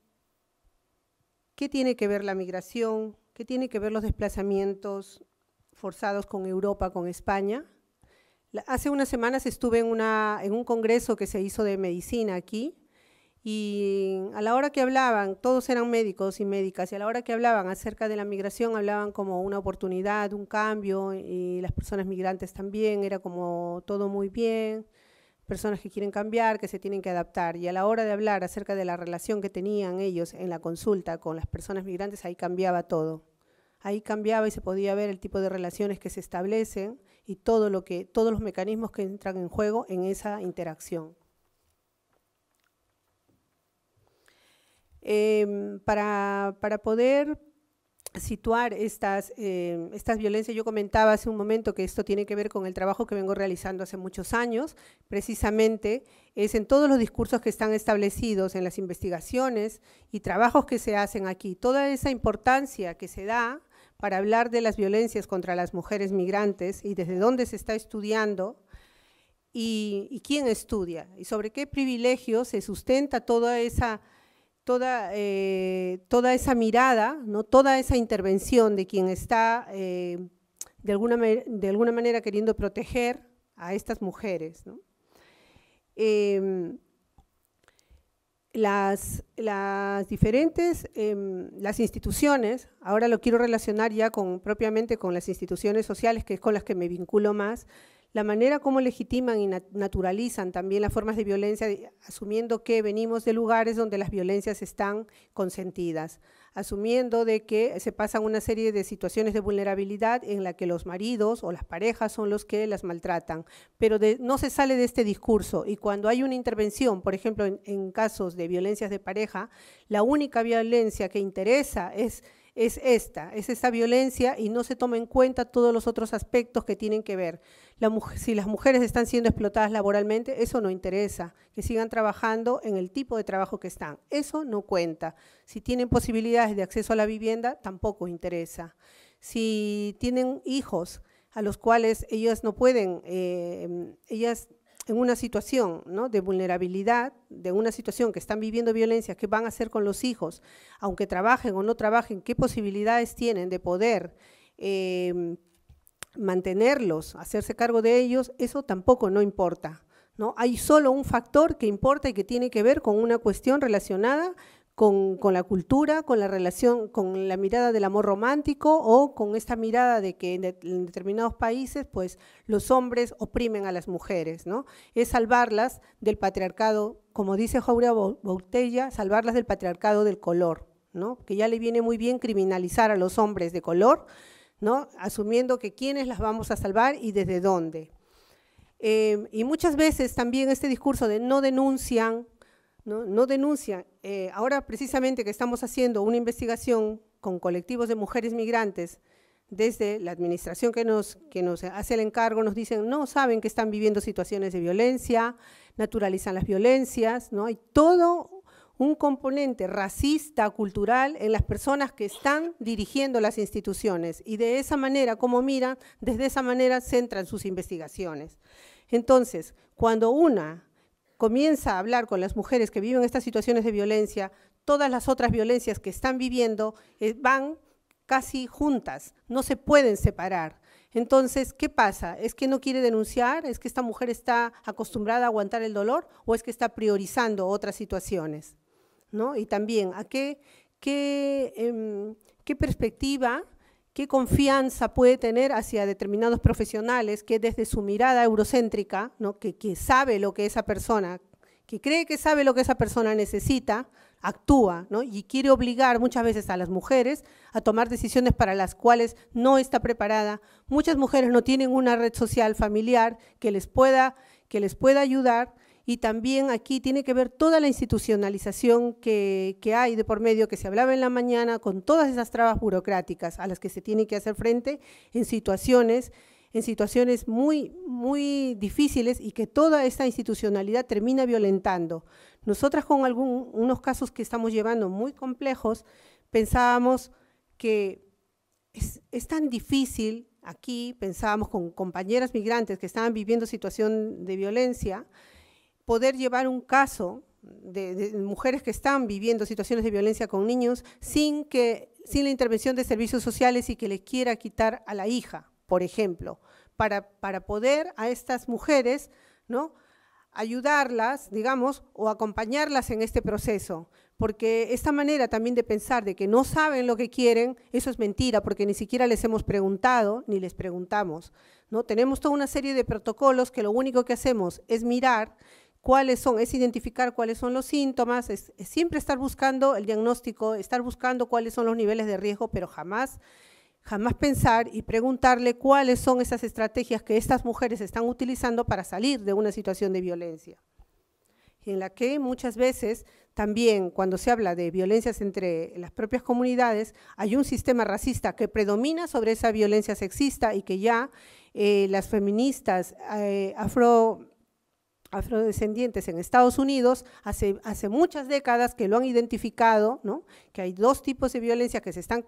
¿qué tiene que ver la migración? ¿Qué tiene que ver los desplazamientos forzados con Europa, con España? hace unas semanas estuve en un congreso que se hizo de medicina aquí, y a la hora que hablaban, todos eran médicos y médicas, y a la hora que hablaban acerca de la migración, hablaban como una oportunidad, un cambio, y las personas migrantes también, era como todo muy bien, personas que quieren cambiar, que se tienen que adaptar, y a la hora de hablar acerca de la relación que tenían ellos en la consulta con las personas migrantes, ahí cambiaba todo. Ahí cambiaba y se podía ver el tipo de relaciones que se establecen y todo lo que, todos los mecanismos que entran en juego en esa interacción. Em, para, poder situar estas, em, estas violencias. Yo comentaba hace un momento que esto tiene que ver con el trabajo que vengo realizando hace muchos años, precisamente es en todos los discursos que están establecidos, en las investigaciones y trabajos que se hacen aquí, toda esa importancia que se da para hablar de las violencias contra las mujeres migrantes y desde dónde se está estudiando y, y quién estudia y sobre qué privilegios se sustenta toda esa toda, eh, toda esa mirada, ¿no? toda esa intervención de quien está eh, de, alguna, de alguna manera queriendo proteger a estas mujeres. Em, las, las, diferentes, em, las instituciones, ahora lo quiero relacionar ya con, propiamente con las instituciones sociales, que es con las que me vinculo más, la manera como legitiman y naturalizan también las formas de violencia, asumiendo que venimos de lugares donde las violencias están consentidas, asumiendo de que se pasan una serie de situaciones de vulnerabilidad en la que los maridos o las parejas son los que las maltratan, pero no se sale de este discurso y cuando hay una intervención, por ejemplo, en, en casos de violencias de pareja, la única violencia que interesa es es esta, es esta violencia y no se toma en cuenta todos los otros aspectos que tienen que ver. si las mujeres están siendo explotadas laboralmente, eso no interesa, que sigan trabajando en el tipo de trabajo que están, eso no cuenta. Si tienen posibilidades de acceso a la vivienda, tampoco interesa. Si tienen hijos a los cuales ellas no pueden, eh, ellas en una situación de vulnerabilidad, de una situación que están viviendo violencia, qué van a hacer con los hijos, aunque trabajen o no trabajen, qué posibilidades tienen de poder em, mantenerlos, hacerse cargo de ellos, eso tampoco no importa. ¿no? Hay solo un factor que importa y que tiene que ver con una cuestión relacionada con, la cultura, con la relación, con la mirada del amor romántico o con esta mirada de que en, determinados países pues los hombres oprimen a las mujeres, ¿no? Es salvarlas del patriarcado, como dice Jaurea Bautella, salvarlas del patriarcado del color, ¿no? Que ya le viene muy bien criminalizar a los hombres de color, ¿no? Asumiendo que quiénes las vamos a salvar y desde dónde. Eh, y muchas veces también este discurso de no denuncian, no, no denuncian. Eh, ahora precisamente que estamos haciendo una investigación con colectivos de mujeres migrantes, desde la administración que nos, que nos hace el encargo, nos dicen, no saben que están viviendo situaciones de violencia, naturalizan las violencias, ¿no? Hay todo un componente racista, cultural, en las personas que están dirigiendo las instituciones. Y de esa manera, como miran, desde esa manera centran sus investigaciones. Entonces, cuando una comienza a hablar con las mujeres que viven estas situaciones de violencia, todas las otras violencias que están viviendo eh, van casi juntas, no se pueden separar. Entonces, ¿qué pasa? ¿Es que no quiere denunciar? ¿Es que esta mujer está acostumbrada a aguantar el dolor o es que está priorizando otras situaciones? ¿No? Y también, ¿a qué, qué, em, qué perspectiva qué confianza puede tener hacia determinados profesionales que desde su mirada eurocéntrica, ¿no? que, sabe lo que esa persona, que cree que sabe lo que esa persona necesita, actúa y quiere obligar muchas veces a las mujeres a tomar decisiones para las cuales no está preparada. Muchas mujeres no tienen una red social familiar que les pueda, que les pueda ayudar y también aquí tiene que ver toda la institucionalización que, hay de por medio que se hablaba en la mañana con todas esas trabas burocráticas a las que se tiene que hacer frente en situaciones en situaciones muy, muy difíciles y que toda esta institucionalidad termina violentando. Nosotras con algunos casos que estamos llevando muy complejos, pensábamos que es, es, tan difícil, aquí pensábamos con compañeras migrantes que estaban viviendo situación de violencia, poder llevar un caso de, mujeres que están viviendo situaciones de violencia con niños sin, que, sin la intervención de servicios sociales y que les quiera quitar a la hija, por ejemplo, para, para poder a estas mujeres ¿no? ayudarlas, digamos, o acompañarlas en este proceso. Porque esta manera también de pensar de que no saben lo que quieren, eso es mentira, porque ni siquiera les hemos preguntado ni les preguntamos. ¿no? Tenemos toda una serie de protocolos que lo único que hacemos es mirar cuáles son, es identificar cuáles son los síntomas, es, siempre estar buscando el diagnóstico, estar buscando cuáles son los niveles de riesgo, pero jamás, jamás pensar y preguntarle cuáles son esas estrategias que estas mujeres están utilizando para salir de una situación de violencia. en la que muchas veces también cuando se habla de violencias entre las propias comunidades, hay un sistema racista que predomina sobre esa violencia sexista y que ya eh, las feministas eh, afro afrodescendientes en Estados Unidos hace, muchas décadas que lo han identificado, que hay dos tipos de violencia que, se están,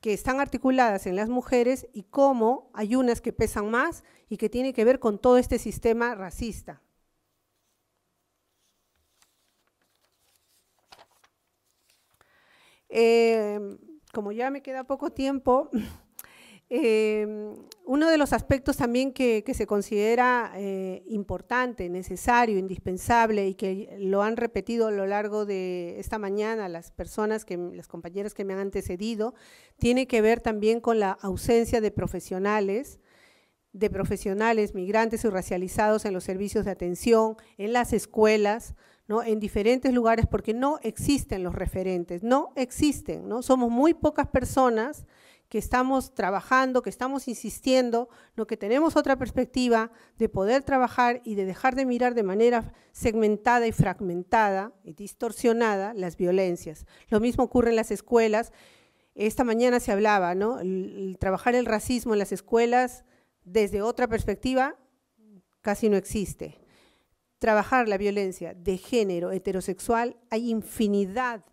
que están articuladas en las mujeres y cómo hay unas que pesan más y que tiene que ver con todo este sistema racista. Eh, como ya me queda poco tiempo, Em, uno de los aspectos también que, se considera eh, importante, necesario, indispensable y que lo han repetido a lo largo de esta mañana las personas, que, las compañeras que me han antecedido, tiene que ver también con la ausencia de profesionales de profesionales migrantes y racializados en los servicios de atención, en las escuelas, ¿no? en diferentes lugares, porque no existen los referentes, no existen. ¿no? Somos muy pocas personas que estamos trabajando, que estamos insistiendo, no que tenemos otra perspectiva de poder trabajar y de dejar de mirar de manera segmentada y fragmentada y distorsionada las violencias. Lo mismo ocurre en las escuelas. Esta mañana se hablaba, ¿no? trabajar el racismo en las escuelas desde otra perspectiva casi no existe. Trabajar la violencia de género heterosexual, hay infinidad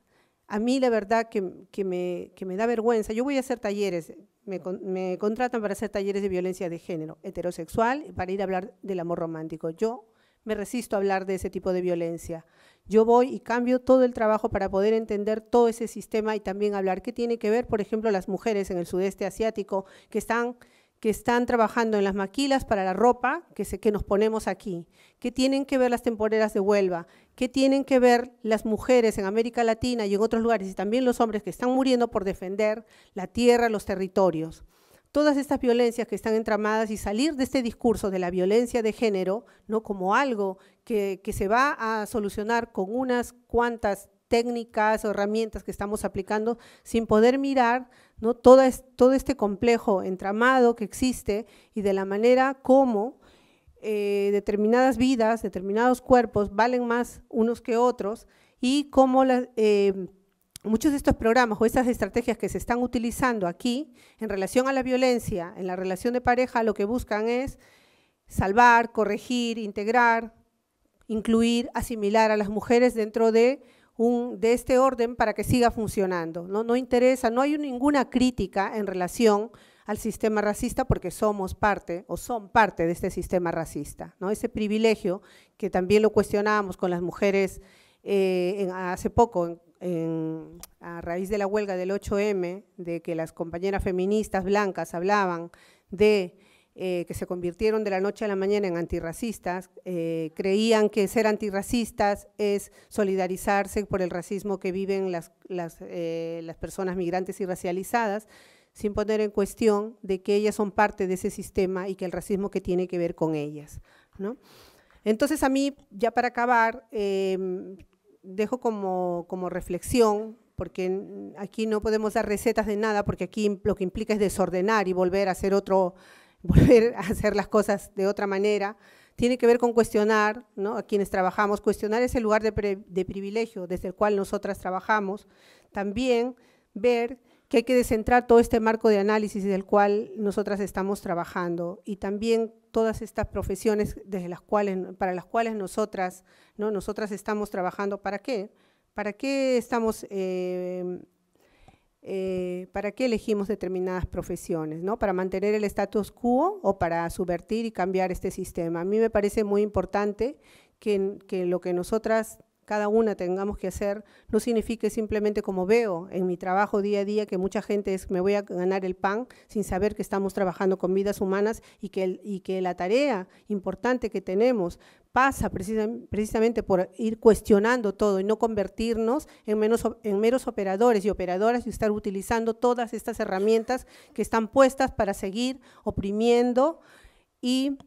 a mí la verdad que, me, da vergüenza. Yo voy a hacer talleres, me, me, contratan para hacer talleres de violencia de género, heterosexual, para ir a hablar del amor romántico. Yo me resisto a hablar de ese tipo de violencia. Yo voy y cambio todo el trabajo para poder entender todo ese sistema y también hablar qué tiene que ver, por ejemplo, las mujeres en el sudeste asiático que están que están trabajando en las maquilas para la ropa que, se, que nos ponemos aquí. ¿Qué tienen que ver las temporeras de Huelva? ¿Qué tienen que ver las mujeres en América Latina y en otros lugares? Y también los hombres que están muriendo por defender la tierra, los territorios. Todas estas violencias que están entramadas y salir de este discurso de la violencia de género ¿no? como algo que, que se va a solucionar con unas cuantas técnicas o herramientas que estamos aplicando sin poder mirar ¿no? todo, este complejo entramado que existe y de la manera como eh, determinadas vidas, determinados cuerpos valen más unos que otros y cómo eh, muchos de estos programas o estas estrategias que se están utilizando aquí en relación a la violencia, en la relación de pareja, lo que buscan es salvar, corregir, integrar, incluir, asimilar a las mujeres dentro de de este orden para que siga funcionando. No, no interesa, no hay ninguna crítica en relación al sistema racista porque somos parte o son parte de este sistema racista. ¿no? Ese privilegio que también lo cuestionábamos con las mujeres eh, hace poco, a raíz de la huelga del 8M, de que las compañeras feministas blancas hablaban de eh, que se convirtieron de la noche a la mañana en antirracistas, eh, creían que ser antirracistas es solidarizarse por el racismo que viven las, las, eh, las personas migrantes y racializadas, sin poner en cuestión de que ellas son parte de ese sistema y que el racismo que tiene que ver con ellas. ¿no? Entonces a mí, ya para acabar, em, dejo como, como reflexión porque aquí no podemos dar recetas de nada, porque aquí lo que implica es desordenar y volver a hacer otro, volver a hacer las cosas de otra manera. Tiene que ver con cuestionar a quienes trabajamos. Cuestionar ese lugar de, privilegio desde el cual nosotras trabajamos. También ver que hay que descentrar todo este marco de análisis del cual nosotras estamos trabajando y también todas estas profesiones desde las cuales, para las cuales nosotras, nosotras estamos trabajando. ¿Para qué? ¿Para qué estamos eh, eh, ¿para qué elegimos determinadas profesiones? ¿no? ¿Para mantener el status quo o para subvertir y cambiar este sistema? A mí me parece muy importante que, que lo que nosotras cada una tengamos que hacer no signifique simplemente como veo en mi trabajo día a día que mucha gente es me voy a ganar el pan sin saber que estamos trabajando con vidas humanas y que, y que la tarea importante que tenemos pasa precisamente por ir cuestionando todo y no convertirnos en, en meros operadores y operadoras y estar utilizando todas estas herramientas que están puestas para seguir oprimiendo y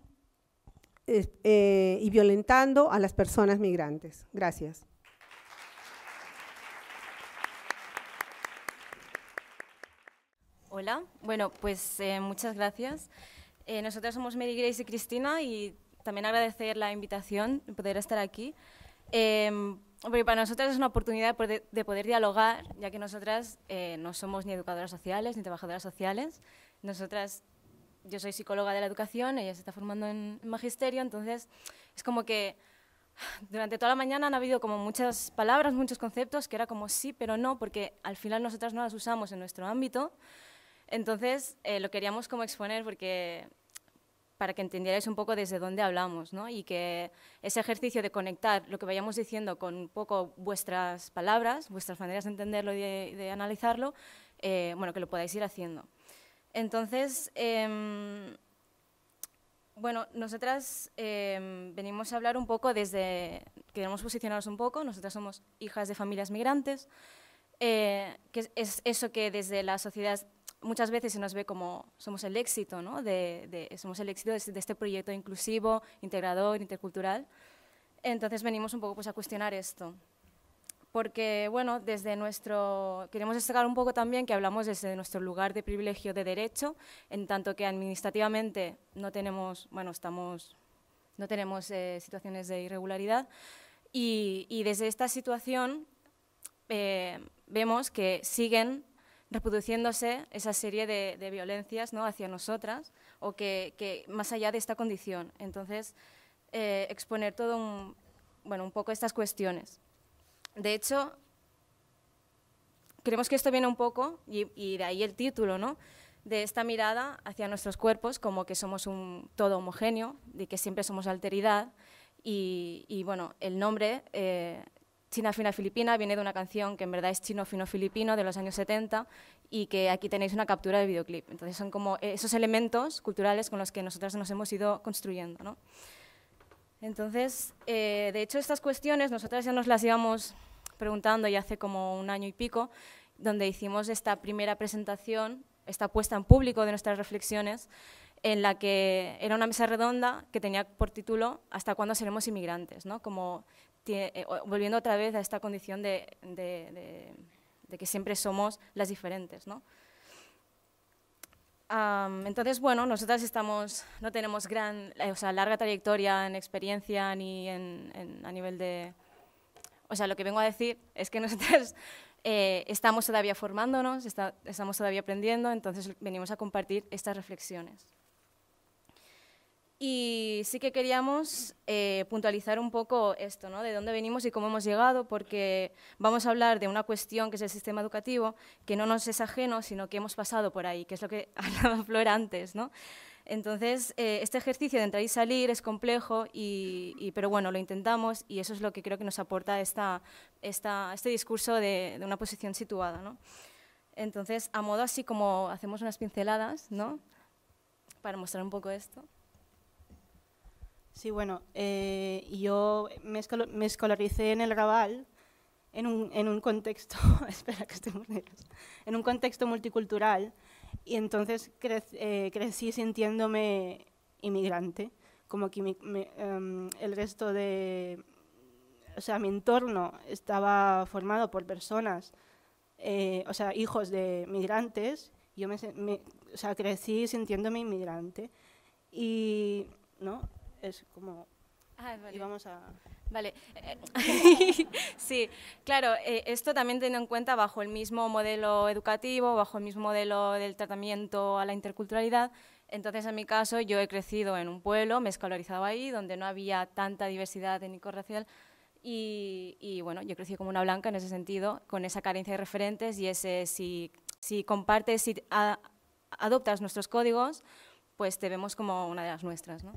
eh, y violentando a las personas migrantes. Gracias.
Hola, bueno, pues eh, muchas gracias. Eh, nosotras somos Mary Grace y Cristina y también agradecer la invitación de poder estar aquí. porque em, para nosotras es una oportunidad de poder dialogar, ya que nosotras no somos ni educadoras sociales ni trabajadoras sociales. Nosotras yo soy psicóloga de la educación, ella se está formando en, magisterio, entonces es como que durante toda la mañana han habido como muchas palabras, muchos conceptos que era como sí, pero no, porque al final nosotras no las usamos en nuestro ámbito. Entonces eh, lo queríamos como exponer porque para que entendierais un poco desde dónde hablamos, ¿no? Y que ese ejercicio de conectar lo que vayamos diciendo con un poco vuestras palabras, vuestras maneras de entenderlo y de, analizarlo, eh, bueno, que lo podáis ir haciendo. Entonces, em, bueno, nosotras em, venimos a hablar un poco desde, queremos posicionarnos un poco, nosotras somos hijas de familias migrantes, eh, que es eso que desde la sociedad muchas veces se nos ve como somos el éxito, ¿no? de, somos el éxito de, este, de, este proyecto inclusivo, integrador, intercultural. Entonces venimos un poco pues, a cuestionar esto porque bueno, desde nuestro queremos destacar un poco también que hablamos desde nuestro lugar de privilegio de derecho, en tanto que administrativamente no tenemos, bueno, eh, situaciones de irregularidad y, desde esta situación eh, vemos que siguen reproduciéndose esa serie de, violencias ¿no? hacia nosotras o que, más allá de esta condición. Entonces, eh, exponer todo un, un poco estas cuestiones. De hecho, creemos que esto viene un poco, y, de ahí el título, ¿no? de esta mirada hacia nuestros cuerpos como que somos un todo homogéneo, de que siempre somos alteridad. Y, bueno, el nombre, eh, China Fina Filipina, viene de una canción que en verdad es chino fino filipino de los años 70 y que aquí tenéis una captura de videoclip. Entonces son como esos elementos culturales con los que nosotras nos hemos ido construyendo. ¿no? Entonces, eh, de hecho, estas cuestiones nosotras ya nos las íbamos preguntando ya hace como un año y pico, donde hicimos esta primera presentación, esta puesta en público de nuestras reflexiones, en la que era una mesa redonda que tenía por título ¿Hasta cuándo seremos inmigrantes? Como eh, volviendo otra vez a esta condición de, que siempre somos las diferentes. entonces, bueno, nosotras estamos, no tenemos gran, eh, o sea, larga trayectoria en experiencia ni en, a nivel de, o sea, lo que vengo a decir es que nosotros eh, estamos todavía formándonos, estamos todavía aprendiendo, entonces venimos a compartir estas reflexiones. Y sí que queríamos eh, puntualizar un poco esto, ¿no? de dónde venimos y cómo hemos llegado, porque vamos a hablar de una cuestión que es el sistema educativo, que no nos es ajeno, sino que hemos pasado por ahí, que es lo que hablaba Flor antes. ¿no? Entonces, eh, este ejercicio de entrar y salir es complejo, y, pero bueno, lo intentamos y eso es lo que creo que nos aporta este discurso de, una posición situada. Entonces, a modo así como hacemos unas pinceladas, ¿no? Para mostrar un poco esto. Sí, bueno, eh, yo me,
escolaricé en el Raval, en un, contexto, espera que estoy en un contexto multicultural, y entonces eh, crecí sintiéndome inmigrante, como que em, el resto de, o sea, mi entorno estaba formado por personas, eh, o sea, hijos de migrantes, yo me, o sea, crecí sintiéndome inmigrante. Y, ¿no? Es como...
Ah, vamos a... Vale, eh, sí, claro, eh, esto también teniendo en cuenta bajo el mismo modelo educativo, bajo el mismo modelo del tratamiento a la interculturalidad. Entonces, en mi caso, yo he crecido en un pueblo, me he escolarizado ahí, donde no había tanta diversidad étnico-racial. Y, y, bueno, yo crecí como una blanca en ese sentido, con esa carencia de referentes y ese si, si compartes, si adoptas nuestros códigos, pues te vemos como una de las nuestras, ¿no?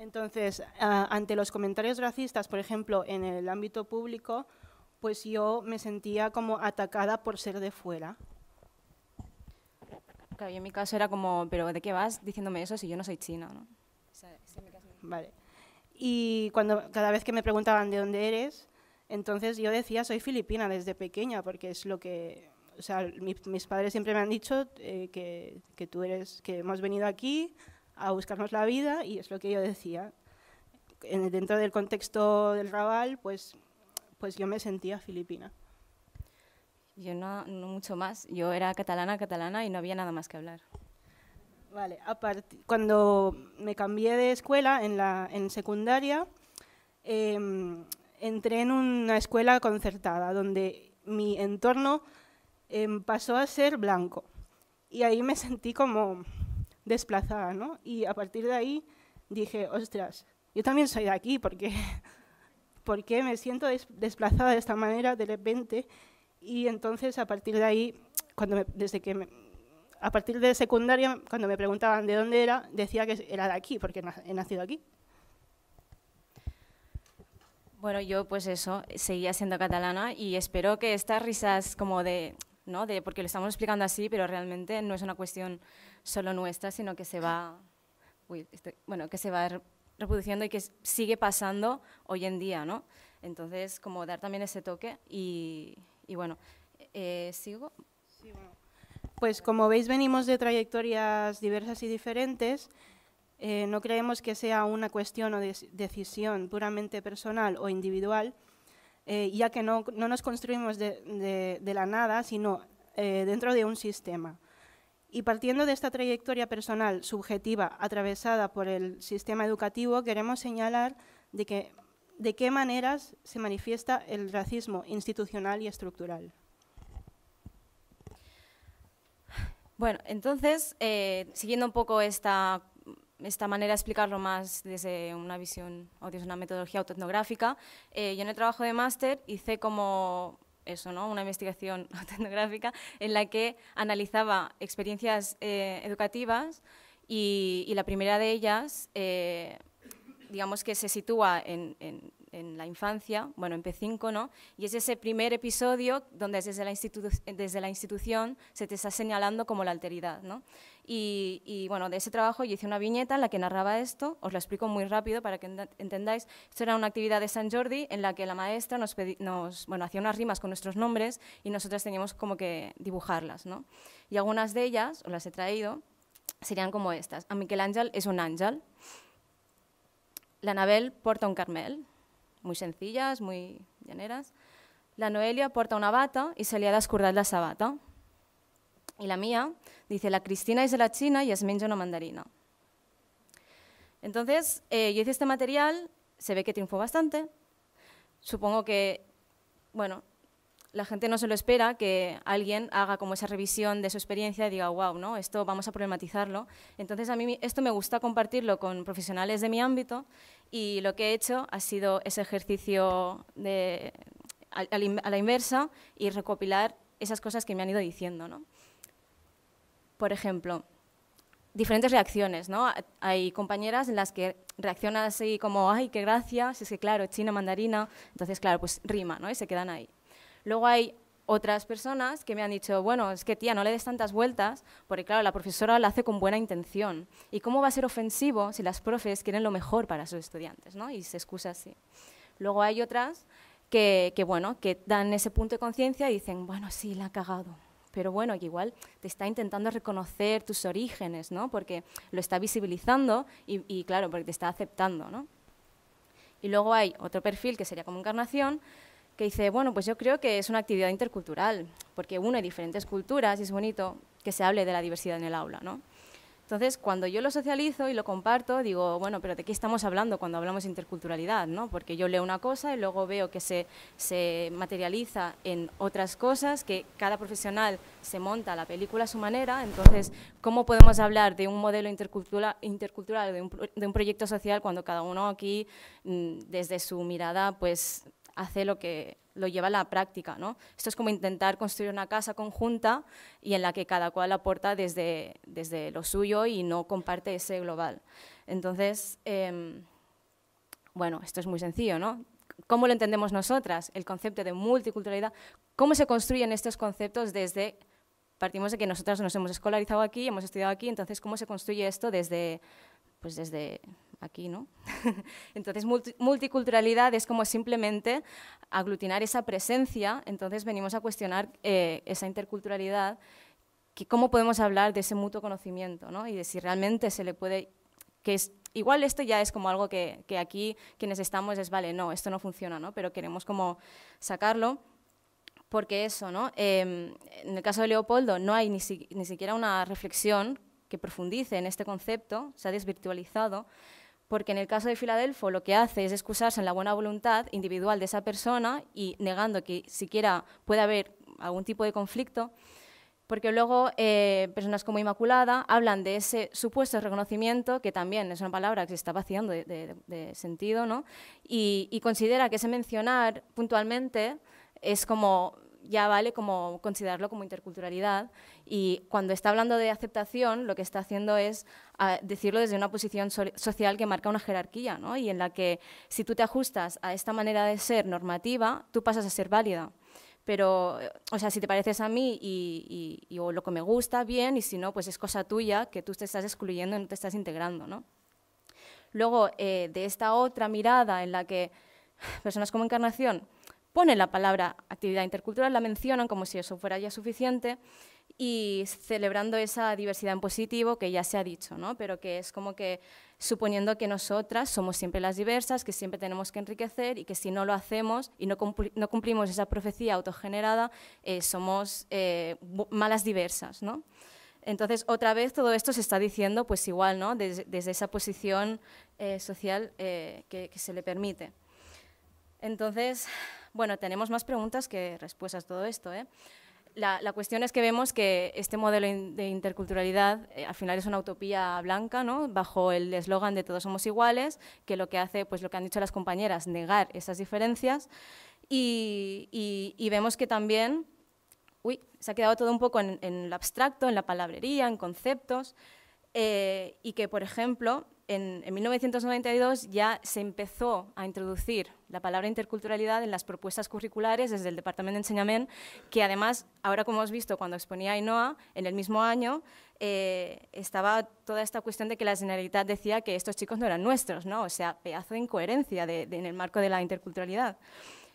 Entonces, ah, ante los comentarios racistas,
por ejemplo, en el ámbito público, pues yo me sentía como atacada por
ser de fuera. Claro, en mi caso era como, pero ¿de qué vas diciéndome eso si yo no soy china? ¿no? Vale. Y cuando, cada vez que
me preguntaban de dónde eres, entonces yo decía, soy filipina desde pequeña, porque es lo que, o sea, mis padres siempre me han dicho eh, que, que tú eres, que hemos venido aquí a buscarnos la vida y es lo que yo decía. En, dentro del contexto
del Raval, pues, pues yo me sentía filipina. Yo no, mucho más. Yo era catalana, catalana y no había nada más que hablar. Vale, cuando me cambié de escuela en, la, en secundaria,
em, entré en una escuela concertada donde mi entorno em, pasó a ser blanco. Y ahí me sentí como desplazada, ¿no? Y a partir de ahí dije, ostras, yo también soy de aquí, porque porque me siento desplazada de esta manera de repente y entonces a partir de ahí, cuando desde que a partir de secundaria, cuando me preguntaban de dónde era, decía que era de aquí, porque he nacido aquí.
Bueno, yo pues eso, seguía siendo catalana y espero que estas risas como de, ¿no? De, porque lo estamos explicando así, pero realmente no es una cuestión solo nuestra, sino que se va, este, que se va reproduciendo y que sigue pasando hoy en día, ¿no? Entonces, como dar también ese toque y, bueno, eh, ¿sigo? Pues como veis venimos de trayectorias diversas y diferentes,
eh, no creemos que sea una cuestión o decisión puramente personal o individual, eh, ya que no, nos construimos de la nada, sino dentro de un sistema. Y partiendo de esta trayectoria personal subjetiva atravesada por el sistema educativo, queremos señalar de, qué maneras se manifiesta el racismo institucional y estructural.
Bueno, entonces, eh, siguiendo un poco esta, esta manera de explicarlo más desde una visión o desde una metodología autoetnográfica, eh, yo en el trabajo de máster hice como eso, una investigación tecnográfica en la que analizaba experiencias eh, educativas y, la primera de ellas, eh, digamos que se sitúa en, la infancia, bueno, en P5, ¿no? y es ese primer episodio donde desde la, desde la institución se te está señalando como la alteridad. ¿no? Y, bueno, de ese trabajo yo hice una viñeta en la que narraba esto, os la explico muy rápido para que entendáis. Esto era una actividad de San Jordi en la que la maestra nos, bueno, hacía unas rimas con nuestros nombres y nosotras teníamos como que dibujarlas, ¿no? Y algunas de ellas, os las he traído, serían como estas. A Miguel Ángel es un ángel. La Anabel porta un carmel. Muy sencillas, muy llaneras. La Noelia porta una bata y se le ha descordat la sabata. Y la mía dice, la Cristina es de la China y es menja una mandarina. Entonces, eh, yo hice este material, se ve que triunfó bastante. Supongo que, bueno, la gente no se lo espera que alguien haga como esa revisión de su experiencia y diga, wow, ¿no? esto vamos a problematizarlo. Entonces, a mí esto me gusta compartirlo con profesionales de mi ámbito y lo que he hecho ha sido ese ejercicio a, a la inversa y recopilar esas cosas que me han ido diciendo. ¿no? por ejemplo, diferentes reacciones, ¿no? Hay compañeras en las que reaccionan así como, ay, qué gracia, si es que claro, china, mandarina, entonces claro, pues rima, ¿no? Y se quedan ahí. Luego hay otras personas que me han dicho, bueno, es que tía, no le des tantas vueltas, porque claro, la profesora lo hace con buena intención. ¿Y cómo va a ser ofensivo si las profes quieren lo mejor para sus estudiantes? ¿no? Y se excusa así. Luego hay otras que, que bueno, que dan ese punto de conciencia y dicen, bueno, sí, la ha cagado, pero bueno, que igual te está intentando reconocer tus orígenes, ¿no? Porque lo está visibilizando y, claro, porque te está aceptando, ¿no? Y luego hay otro perfil que sería como encarnación, que dice, bueno, pues yo creo que es una actividad intercultural, porque une diferentes culturas y es bonito que se hable de la diversidad en el aula, ¿no? Entonces, cuando yo lo socializo y lo comparto, digo, bueno, pero ¿de qué estamos hablando cuando hablamos de interculturalidad? ¿no? Porque yo leo una cosa y luego veo que se, materializa en otras cosas, que cada profesional se monta la película a su manera. Entonces, ¿cómo podemos hablar de un modelo intercultural, intercultural de, un, de un proyecto social, cuando cada uno aquí, mm, desde su mirada, pues hace lo que lo lleva a la práctica. ¿no? Esto es como intentar construir una casa conjunta y en la que cada cual aporta desde, desde lo suyo y no comparte ese global. Entonces, em, bueno, esto es muy sencillo, ¿no? ¿Cómo lo entendemos nosotras? El concepto de multiculturalidad, ¿cómo se construyen estos conceptos desde partimos de que nosotras nos hemos escolarizado aquí, hemos estudiado aquí, entonces cómo se construye esto desde, pues desde aquí, ¿no? entonces, multiculturalidad es como simplemente aglutinar esa presencia, entonces venimos a cuestionar eh, esa interculturalidad, cómo podemos hablar de ese mutuo conocimiento, ¿no? Y de si realmente se le puede, que es, igual esto ya es como algo que, que aquí quienes estamos es, vale, no, esto no funciona, ¿no? Pero queremos como sacarlo porque eso, ¿no? Em, en el caso de Leopoldo no hay ni, ni, siquiera una reflexión que profundice en este concepto, se ha desvirtualizado, porque en el caso de Filadelfo lo que hace es excusarse en la buena voluntad individual de esa persona y negando que siquiera pueda haber algún tipo de conflicto, porque luego eh, personas como Inmaculada hablan de ese supuesto reconocimiento, que también es una palabra que se está vaciando de, sentido, ¿no? y, y considera que ese mencionar puntualmente es como ya vale como considerarlo como interculturalidad y cuando está hablando de aceptación lo que está haciendo es ah, decirlo desde una posición social que marca una jerarquía ¿no? y en la que si tú te ajustas a esta manera de ser normativa, tú pasas a ser válida pero, eh, o sea, si te pareces a mí y, o lo que me gusta, bien, y si no, pues es cosa tuya, que tú te estás excluyendo y no te estás integrando, ¿no? Luego, eh, de esta otra mirada en la que personas como Encarnación ponen la palabra actividad intercultural, la mencionan como si eso fuera ya suficiente y celebrando esa diversidad en positivo que ya se ha dicho, ¿no? pero que es como que suponiendo que nosotras somos siempre las diversas, que siempre tenemos que enriquecer y que si no lo hacemos y no, cumplimos esa profecía autogenerada, eh, somos eh, malas diversas. ¿no? Entonces, otra vez todo esto se está diciendo pues igual, ¿no? desde, esa posición eh, social que se le permite. Entonces, bueno, tenemos más preguntas que respuestas a todo esto. ¿eh? La, cuestión es que vemos que este modelo de interculturalidad eh, al final es una utopía blanca, ¿no? bajo el eslogan de todos somos iguales, que lo que hace, pues lo que han dicho las compañeras, negar esas diferencias. Y, vemos que también, uy, se ha quedado todo un poco en, en lo abstracto, en la palabrería, en conceptos, eh, y que, por ejemplo, en, 1992 ya se empezó a introducir la palabra interculturalidad en las propuestas curriculares desde el Departamento de Enseñamiento, que además, ahora como hemos visto cuando exponía Ainhoa, en el mismo año eh, estaba toda esta cuestión de que la Generalitat decía que estos chicos no eran nuestros, ¿no? o sea, pedazo de incoherencia en el marco de la interculturalidad.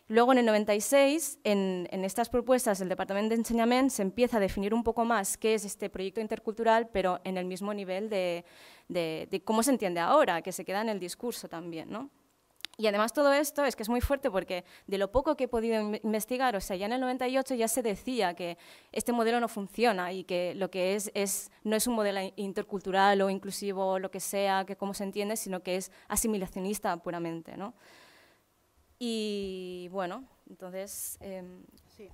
Luego, en el 96, en, en, estas propuestas del Departamento de Enseñamiento se empieza a definir un poco más qué es este proyecto intercultural, pero en el mismo nivel de, de, cómo se entiende ahora, que se queda en el discurso también, ¿no? Y además todo esto es que es muy fuerte porque de lo poco que he podido investigar, o sea, ya en el 98 ya se decía que este modelo no funciona y que lo que es, es no es un modelo intercultural o inclusivo o lo que sea, que cómo se entiende, sino que es asimilacionista puramente, ¿no? Y bueno, entonces... Em, sí.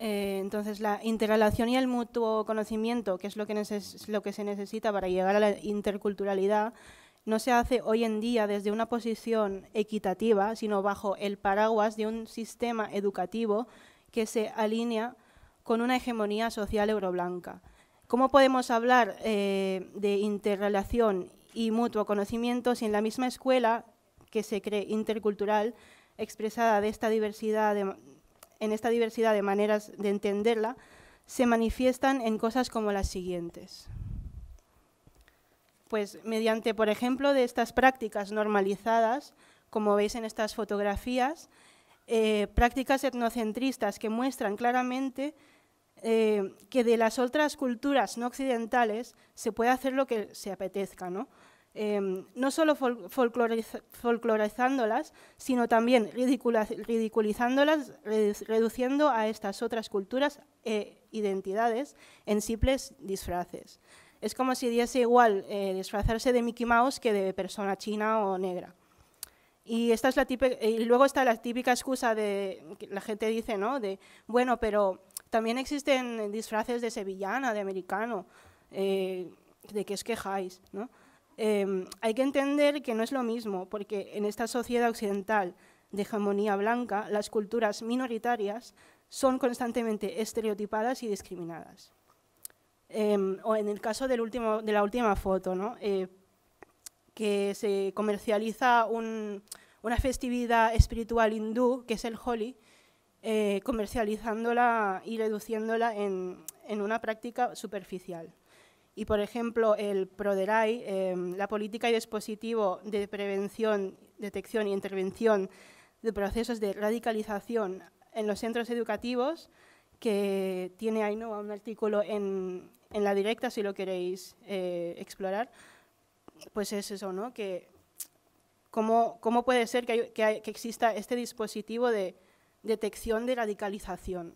Eh, entonces, la interrelación y el mutuo conocimiento, que es lo que, se necesita para llegar a la interculturalidad, no se hace hoy en día desde una posición equitativa, sino bajo el paraguas de un sistema educativo que se alinea con una hegemonía social euroblanca. ¿Cómo podemos hablar eh, de interrelación y mutuo conocimiento si en la misma escuela que se cree intercultural, expresada de esta diversidad de, en esta diversidad de maneras de entenderla se manifiestan en cosas como las siguientes. Pues mediante, por ejemplo, de estas prácticas normalizadas, como veis en estas fotografías, eh, prácticas etnocentristas que muestran claramente eh, que de las otras culturas no occidentales se puede hacer lo que se apetezca, ¿no? Em, no solo folclorizándolas, sino también ridiculizándolas, reduciendo a estas otras culturas e identidades en simples disfraces. Es como si diese igual eh, disfrazarse de Mickey Mouse que de persona china o negra. Y, esta es la y luego está la típica excusa de que la gente dice, ¿no? De, bueno, pero también existen disfraces de sevillana, de americano, eh, ¿de que es quejáis? ¿no? Em, hay que entender que no es lo mismo, porque en esta sociedad occidental de hegemonía blanca, las culturas minoritarias son constantemente estereotipadas y discriminadas. Em, o en el caso de la última foto, eh, que se comercializa una festividad espiritual hindú, que es el Holi, eh, comercializándola y reduciéndola en una práctica superficial y, por ejemplo, el PRODERAI, em, la política y dispositivo de prevención, detección y intervención de procesos de radicalización en los centros educativos, que tiene ahí un artículo en, la directa, si lo queréis eh, explorar, pues es eso, ¿no? Que cómo, puede ser que, que exista este dispositivo de detección de radicalización.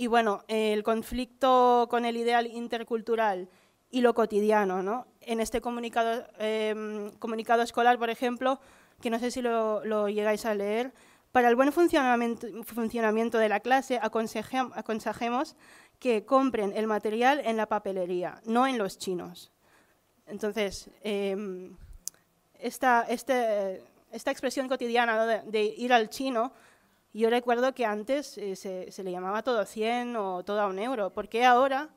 Y bueno, el conflicto con el ideal intercultural y lo cotidiano, En este comunicado, em, comunicado escolar, por ejemplo, que no sé si lo, llegáis a leer, para el buen funcionamiento, funcionamiento de la clase aconsejemos que compren el material en la papelería, no en los chinos. Entonces, em, este, esta, expresión cotidiana de ir al chino yo recuerdo que antes eh, se, le llamaba todo 100 o todo a un euro. porque ahora,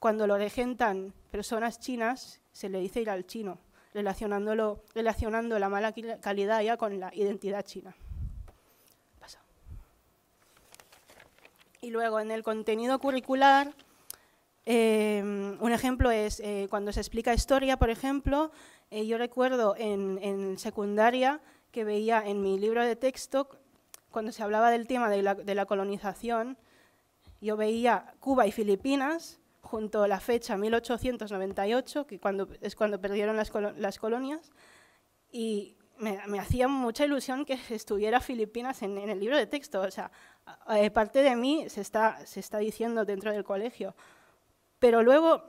cuando lo regentan personas chinas, se le dice ir al chino, relacionándolo, relacionando la mala calidad ya con la identidad china? Y luego, en el contenido curricular, em, un ejemplo es eh, cuando se explica historia, por ejemplo, eh, yo recuerdo en secundaria que veía en mi libro de texto cuando se hablaba del tema de la, colonización, yo veía Cuba y Filipinas junto a la fecha 1898, que cuando, es cuando perdieron las, colonias, y me, hacía mucha ilusión que estuviera Filipinas en, el libro de texto. O sea, parte de mí se está, diciendo dentro del colegio. Pero luego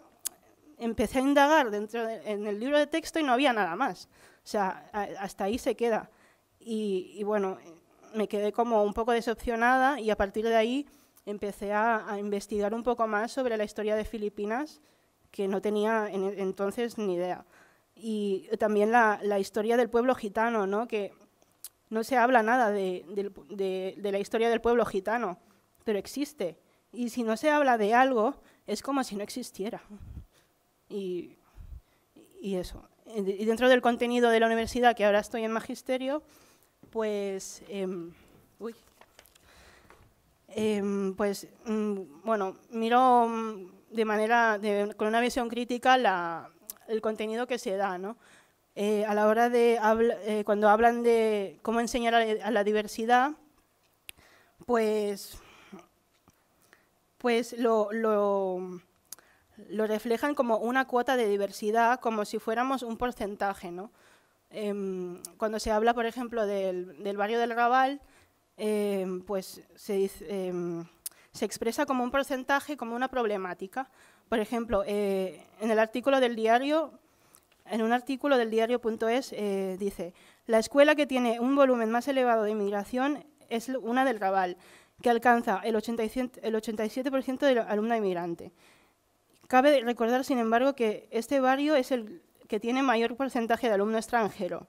empecé a indagar dentro en el libro de texto y no había nada más. O sea, hasta ahí se queda. y bueno, me quedé como un poco decepcionada y a partir de ahí empecé a, investigar un poco más sobre la historia de Filipinas, que no tenía e, entonces ni idea. Y también la, historia del pueblo gitano, ¿no? que no se habla nada de, la historia del pueblo gitano, pero existe. Y si no se habla de algo, es como si no existiera. y eso. Y dentro del contenido de la universidad, que ahora estoy en magisterio, pues, em, em, pues mm, bueno, miro mm, de manera, con una visión crítica el contenido que se da, ¿no? Eh, a la hora de, eh, cuando hablan de cómo enseñar a, la diversidad, pues, pues lo, lo reflejan como una cuota de diversidad, como si fuéramos un porcentaje, ¿no? Em, cuando se habla, por ejemplo, del, barrio del Raval, em, pues em, se, expresa como un porcentaje, como una problemática. Por ejemplo, eh, en el artículo del diario, en un artículo del diario.es eh, dice, la escuela que tiene un volumen más elevado de inmigración es una del Raval, que alcanza el 87%, de la inmigrante. Cabe recordar, sin embargo, que este barrio es el que tiene mayor porcentaje de alumno extranjero,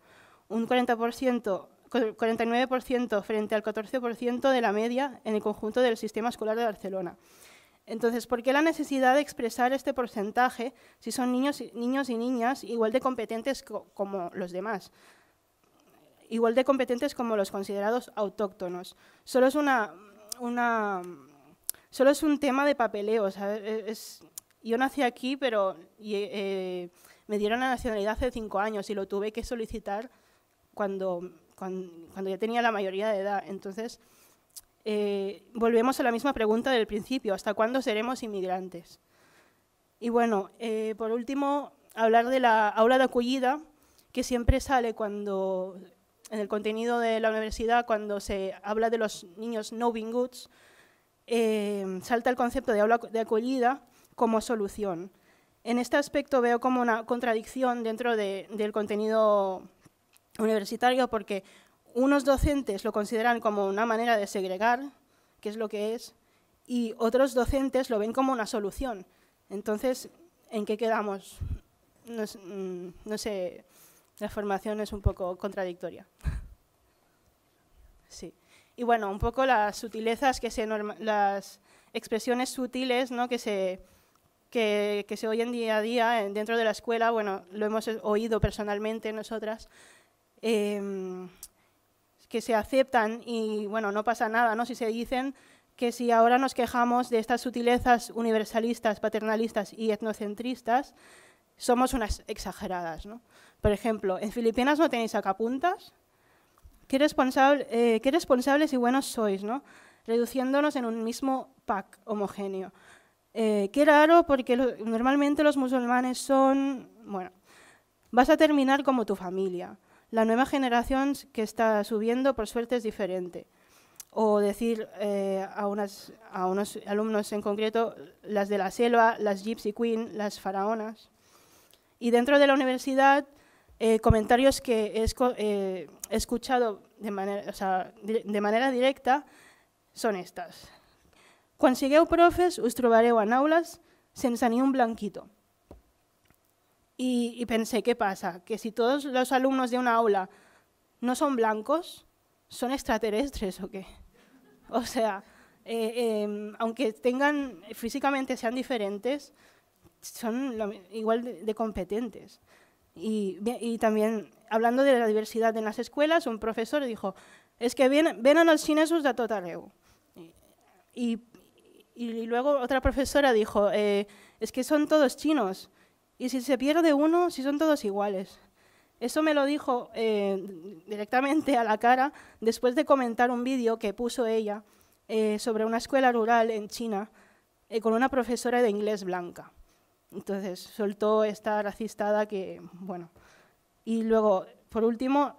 un 40%, 49% frente al 14% de la media en el conjunto del sistema escolar de Barcelona. Entonces, ¿por qué la necesidad de expresar este porcentaje si son niños, niños y niñas igual de competentes como los demás? Igual de competentes como los considerados autóctonos. Solo es, una, una solo es un tema de papeleo. yo nací aquí, pero eh, me dieron la nacionalidad hace cinco años y lo tuve que solicitar cuando, ya tenía la mayoría de edad. Entonces, eh, volvemos a la misma pregunta del principio, ¿hasta cuándo seremos inmigrantes? Y bueno, eh, por último, hablar de la aula de acogida que siempre sale cuando en el contenido de la universidad, cuando se habla de los niños no being goods, eh, salta el concepto de aula de acogida como solución. En este aspecto veo como una contradicción dentro del contenido universitario porque unos docentes lo consideran como una manera de segregar, que es lo que es, y otros docentes lo ven como una solución. Entonces, ¿en qué quedamos? No, sé, mm, la formación es un poco contradictoria. Sí. Y bueno, un poco las sutilezas que se las expresiones sutiles, ¿no? que se que, que, se oyen día a día dentro de la escuela, bueno, lo hemos e, oído personalmente nosotras, em, que se aceptan y bueno, no pasa nada, ¿no? Si se dicen que si ahora nos quejamos de estas sutilezas universalistas, paternalistas y etnocentristas, somos unas exageradas, ¿no? Por ejemplo, en Filipinas no tenéis sacapuntas, qué, eh, qué responsables y buenos sois, ¿no? Reduciéndonos en un mismo pack homogéneo. Eh, qué raro, porque normalmente los musulmanes son, bueno, vas a terminar como tu familia. La nueva generación que está subiendo, por suerte, es diferente. O decir eh, a, a unos alumnos en concreto, las de la selva, las Gypsy Queen, las faraonas. Y dentro de la universidad, eh, comentarios que he escuchado de manera, de manera directa son estas. Cuando sigueu profes, us trobareu en aulas sense ni un blanquito. Y, pensé, ¿qué pasa? Que si todos los alumnos de una aula no son blancos, ¿son extraterrestres o qué? O sea, eh, em, aunque tengan físicamente sean diferentes, son igual de, competentes. Y, también hablando de la diversidad en las escuelas, un profesor dijo, es que ven, ven a los chinesos de todo y luego otra profesora dijo, eh, es que son todos chinos, y si se pierde uno, si son todos iguales. Eso me lo dijo eh, directamente a la cara después de comentar un vídeo que puso ella eh, sobre una escuela rural en China con una profesora de inglés blanca. Entonces soltó esta racistada que, bueno. Y luego, por último,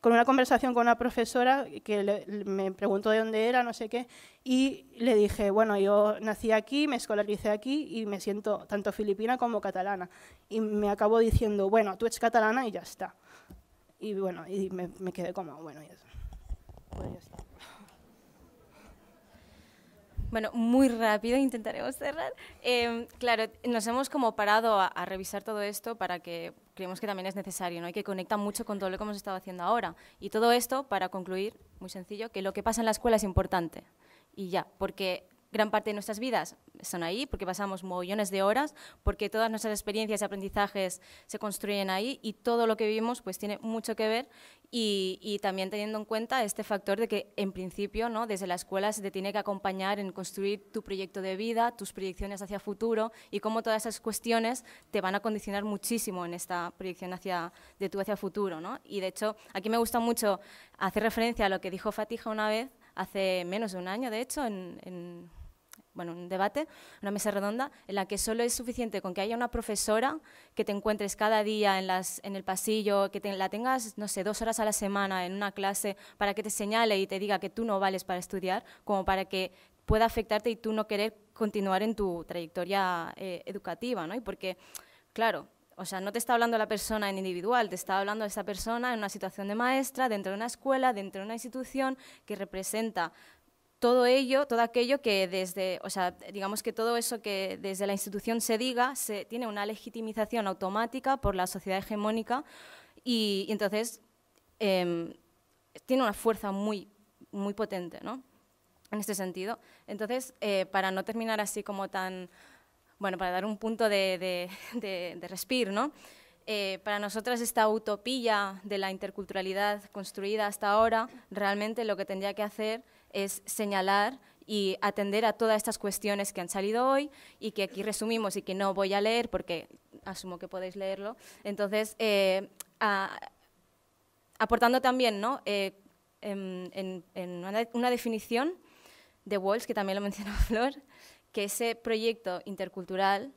con una conversación con una profesora que me preguntó de dónde era, no sé qué, y le dije, bueno, yo nací aquí, me escolaricé aquí y me siento tanto filipina como catalana. Y me acabó diciendo, bueno, tú eres catalana y ya está.
Y bueno, y me, quedé como, bueno, ya, pues Bueno, muy rápido intentaremos cerrar. Em, claro, nos hemos como parado a revisar todo esto para que creemos que también es necesario ¿no? y que conecta mucho con todo lo que hemos estado haciendo ahora. Y todo esto, para concluir, muy sencillo, que lo que pasa en la escuela es importante. Y ya, porque gran parte de nuestras vidas son ahí, porque pasamos millones de horas, porque todas nuestras experiencias y aprendizajes se construyen ahí y todo lo que vivimos pues tiene mucho que ver y, también teniendo en cuenta este factor de que en principio ¿no? desde la escuela se te tiene que acompañar en construir tu proyecto de vida, tus proyecciones hacia futuro y cómo todas esas cuestiones te van a condicionar muchísimo en esta proyección hacia, de tu hacia futuro. ¿no? Y de hecho aquí me gusta mucho hacer referencia a lo que dijo Fatija una vez hace menos de un año, de hecho, en bueno, un debate, una mesa redonda, en la que solo es suficiente con que haya una profesora que te encuentres cada día en, el pasillo, que la tengas, no sé, dos horas a la semana en una clase para que te señale y te diga que tú no vales para estudiar, como para que pueda afectarte y tú no querer continuar en tu trayectoria eh, educativa, ¿no? Y porque, claro, o sea, no te está hablando la persona en individual, te está hablando esa persona en una situación de maestra, dentro de una escuela, dentro de una institución que representa todo ello, todo aquello que desde, digamos que todo eso que desde la institución se diga, se, tiene una legitimización automática por la sociedad hegemónica y, entonces em, tiene una fuerza muy, muy potente, En este sentido. Entonces, eh, para no terminar así como tan, bueno, para dar un punto de, de, respiro, eh, para nosotras esta utopía de la interculturalidad construida hasta ahora, realmente lo que tendría que hacer es señalar y atender a todas estas cuestiones que han salido hoy y que aquí resumimos y que no voy a leer porque asumo que podéis leerlo. Entonces, eh, aportando también ¿no? Eh, en, una, definición de Walsh, que también lo mencionó Flor, que ese proyecto intercultural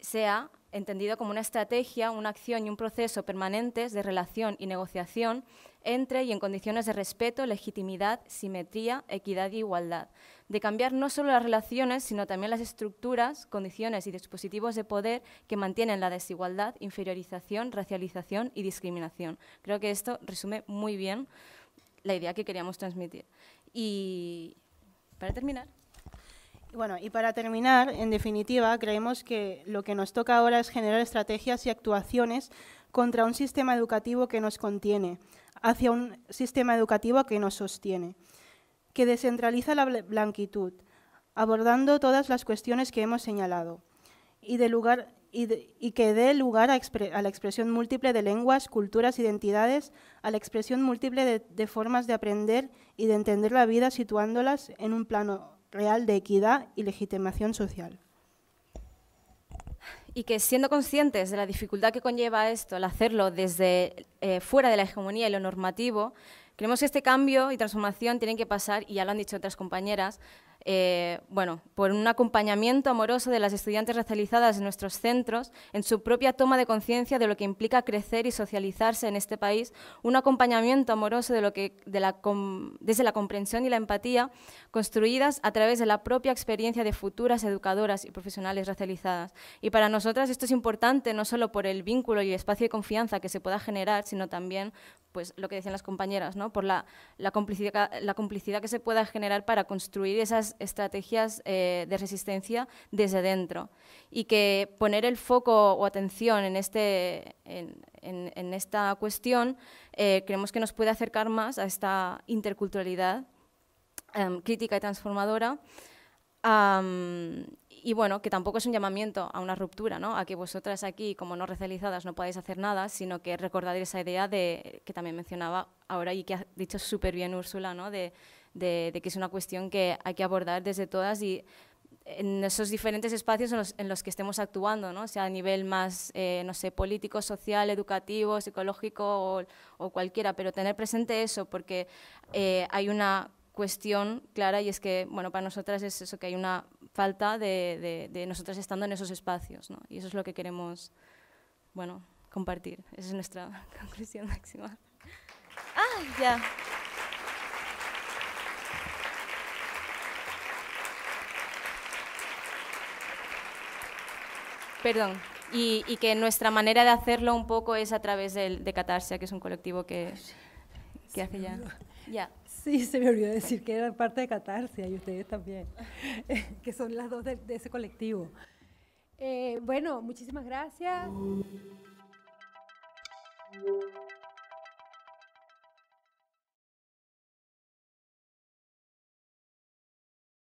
sea entendido como una estrategia, una acción y un proceso permanentes de relación y negociación entre y en condiciones de respeto, legitimidad, simetría, equidad y igualdad. De cambiar no solo las relaciones, sino también las estructuras, condiciones y dispositivos de poder que mantienen la desigualdad, inferiorización, racialización y discriminación. Creo que esto resume muy bien la idea que queríamos transmitir. Y para terminar. Bueno, y para terminar, en definitiva, creemos
que lo que nos toca ahora es generar estrategias y actuaciones contra un sistema educativo que nos contiene, hacia un sistema educativo que nos sostiene, que descentraliza la blanquitud, abordando todas las cuestiones que hemos señalado, y, lugar, y, que dé lugar a, la expresión múltiple de lenguas, culturas, identidades, a la expresión múltiple de formas de aprender y de entender la vida situándolas en un plano real de equidad y legitimación social
y que siendo conscientes de la dificultad que conlleva esto, al hacerlo desde eh, fuera de la hegemonía y lo normativo, creemos que este cambio y transformación tienen que pasar, y ya lo han dicho otras compañeras, eh, bueno, por un acompañamiento amoroso de las estudiantes racializadas en nuestros centros, en su propia toma de conciencia de lo que implica crecer y socializarse en este país, un acompañamiento amoroso de lo que, de la desde la comprensión y la empatía construidas a través de la propia experiencia de futuras educadoras y profesionales racializadas. Y para nosotras esto es importante no solo por el vínculo y el espacio de confianza que se pueda generar, sino también pues lo que decían las compañeras, ¿no? por la, la, complicidad, la complicidad que se pueda generar para construir esas estrategias eh, de resistencia desde dentro y que poner el foco o atención en, este, en, esta cuestión eh, creemos que nos puede acercar más a esta interculturalidad em, crítica y transformadora. y bueno, que tampoco es un llamamiento a una ruptura, ¿no? A que vosotras aquí, como no realizadas no podáis hacer nada, sino que recordad esa idea de que también mencionaba ahora y que ha dicho súper bien Úrsula, ¿no? De de, que es una cuestión que hay que abordar desde todas y en esos diferentes espacios en los, que estemos actuando, ¿no? sea a nivel más, eh, no sé, político, social, educativo, psicológico o, cualquiera, pero tener presente eso porque eh, hay una cuestión clara y es que, bueno, para nosotras es eso, que hay una falta de, de, nosotras estando en esos espacios, Y eso es lo que queremos, bueno, compartir. Esa es nuestra conclusión máxima. Ah, ya. Perdón. Y, que nuestra manera de hacerlo un poco es a través de, Catarsia, que es un colectivo que, hace
ya. Sí, se me olvidó decir que era parte de
Catarsia y ustedes también, que son las dos de, ese colectivo. Eh, bueno, muchísimas gracias.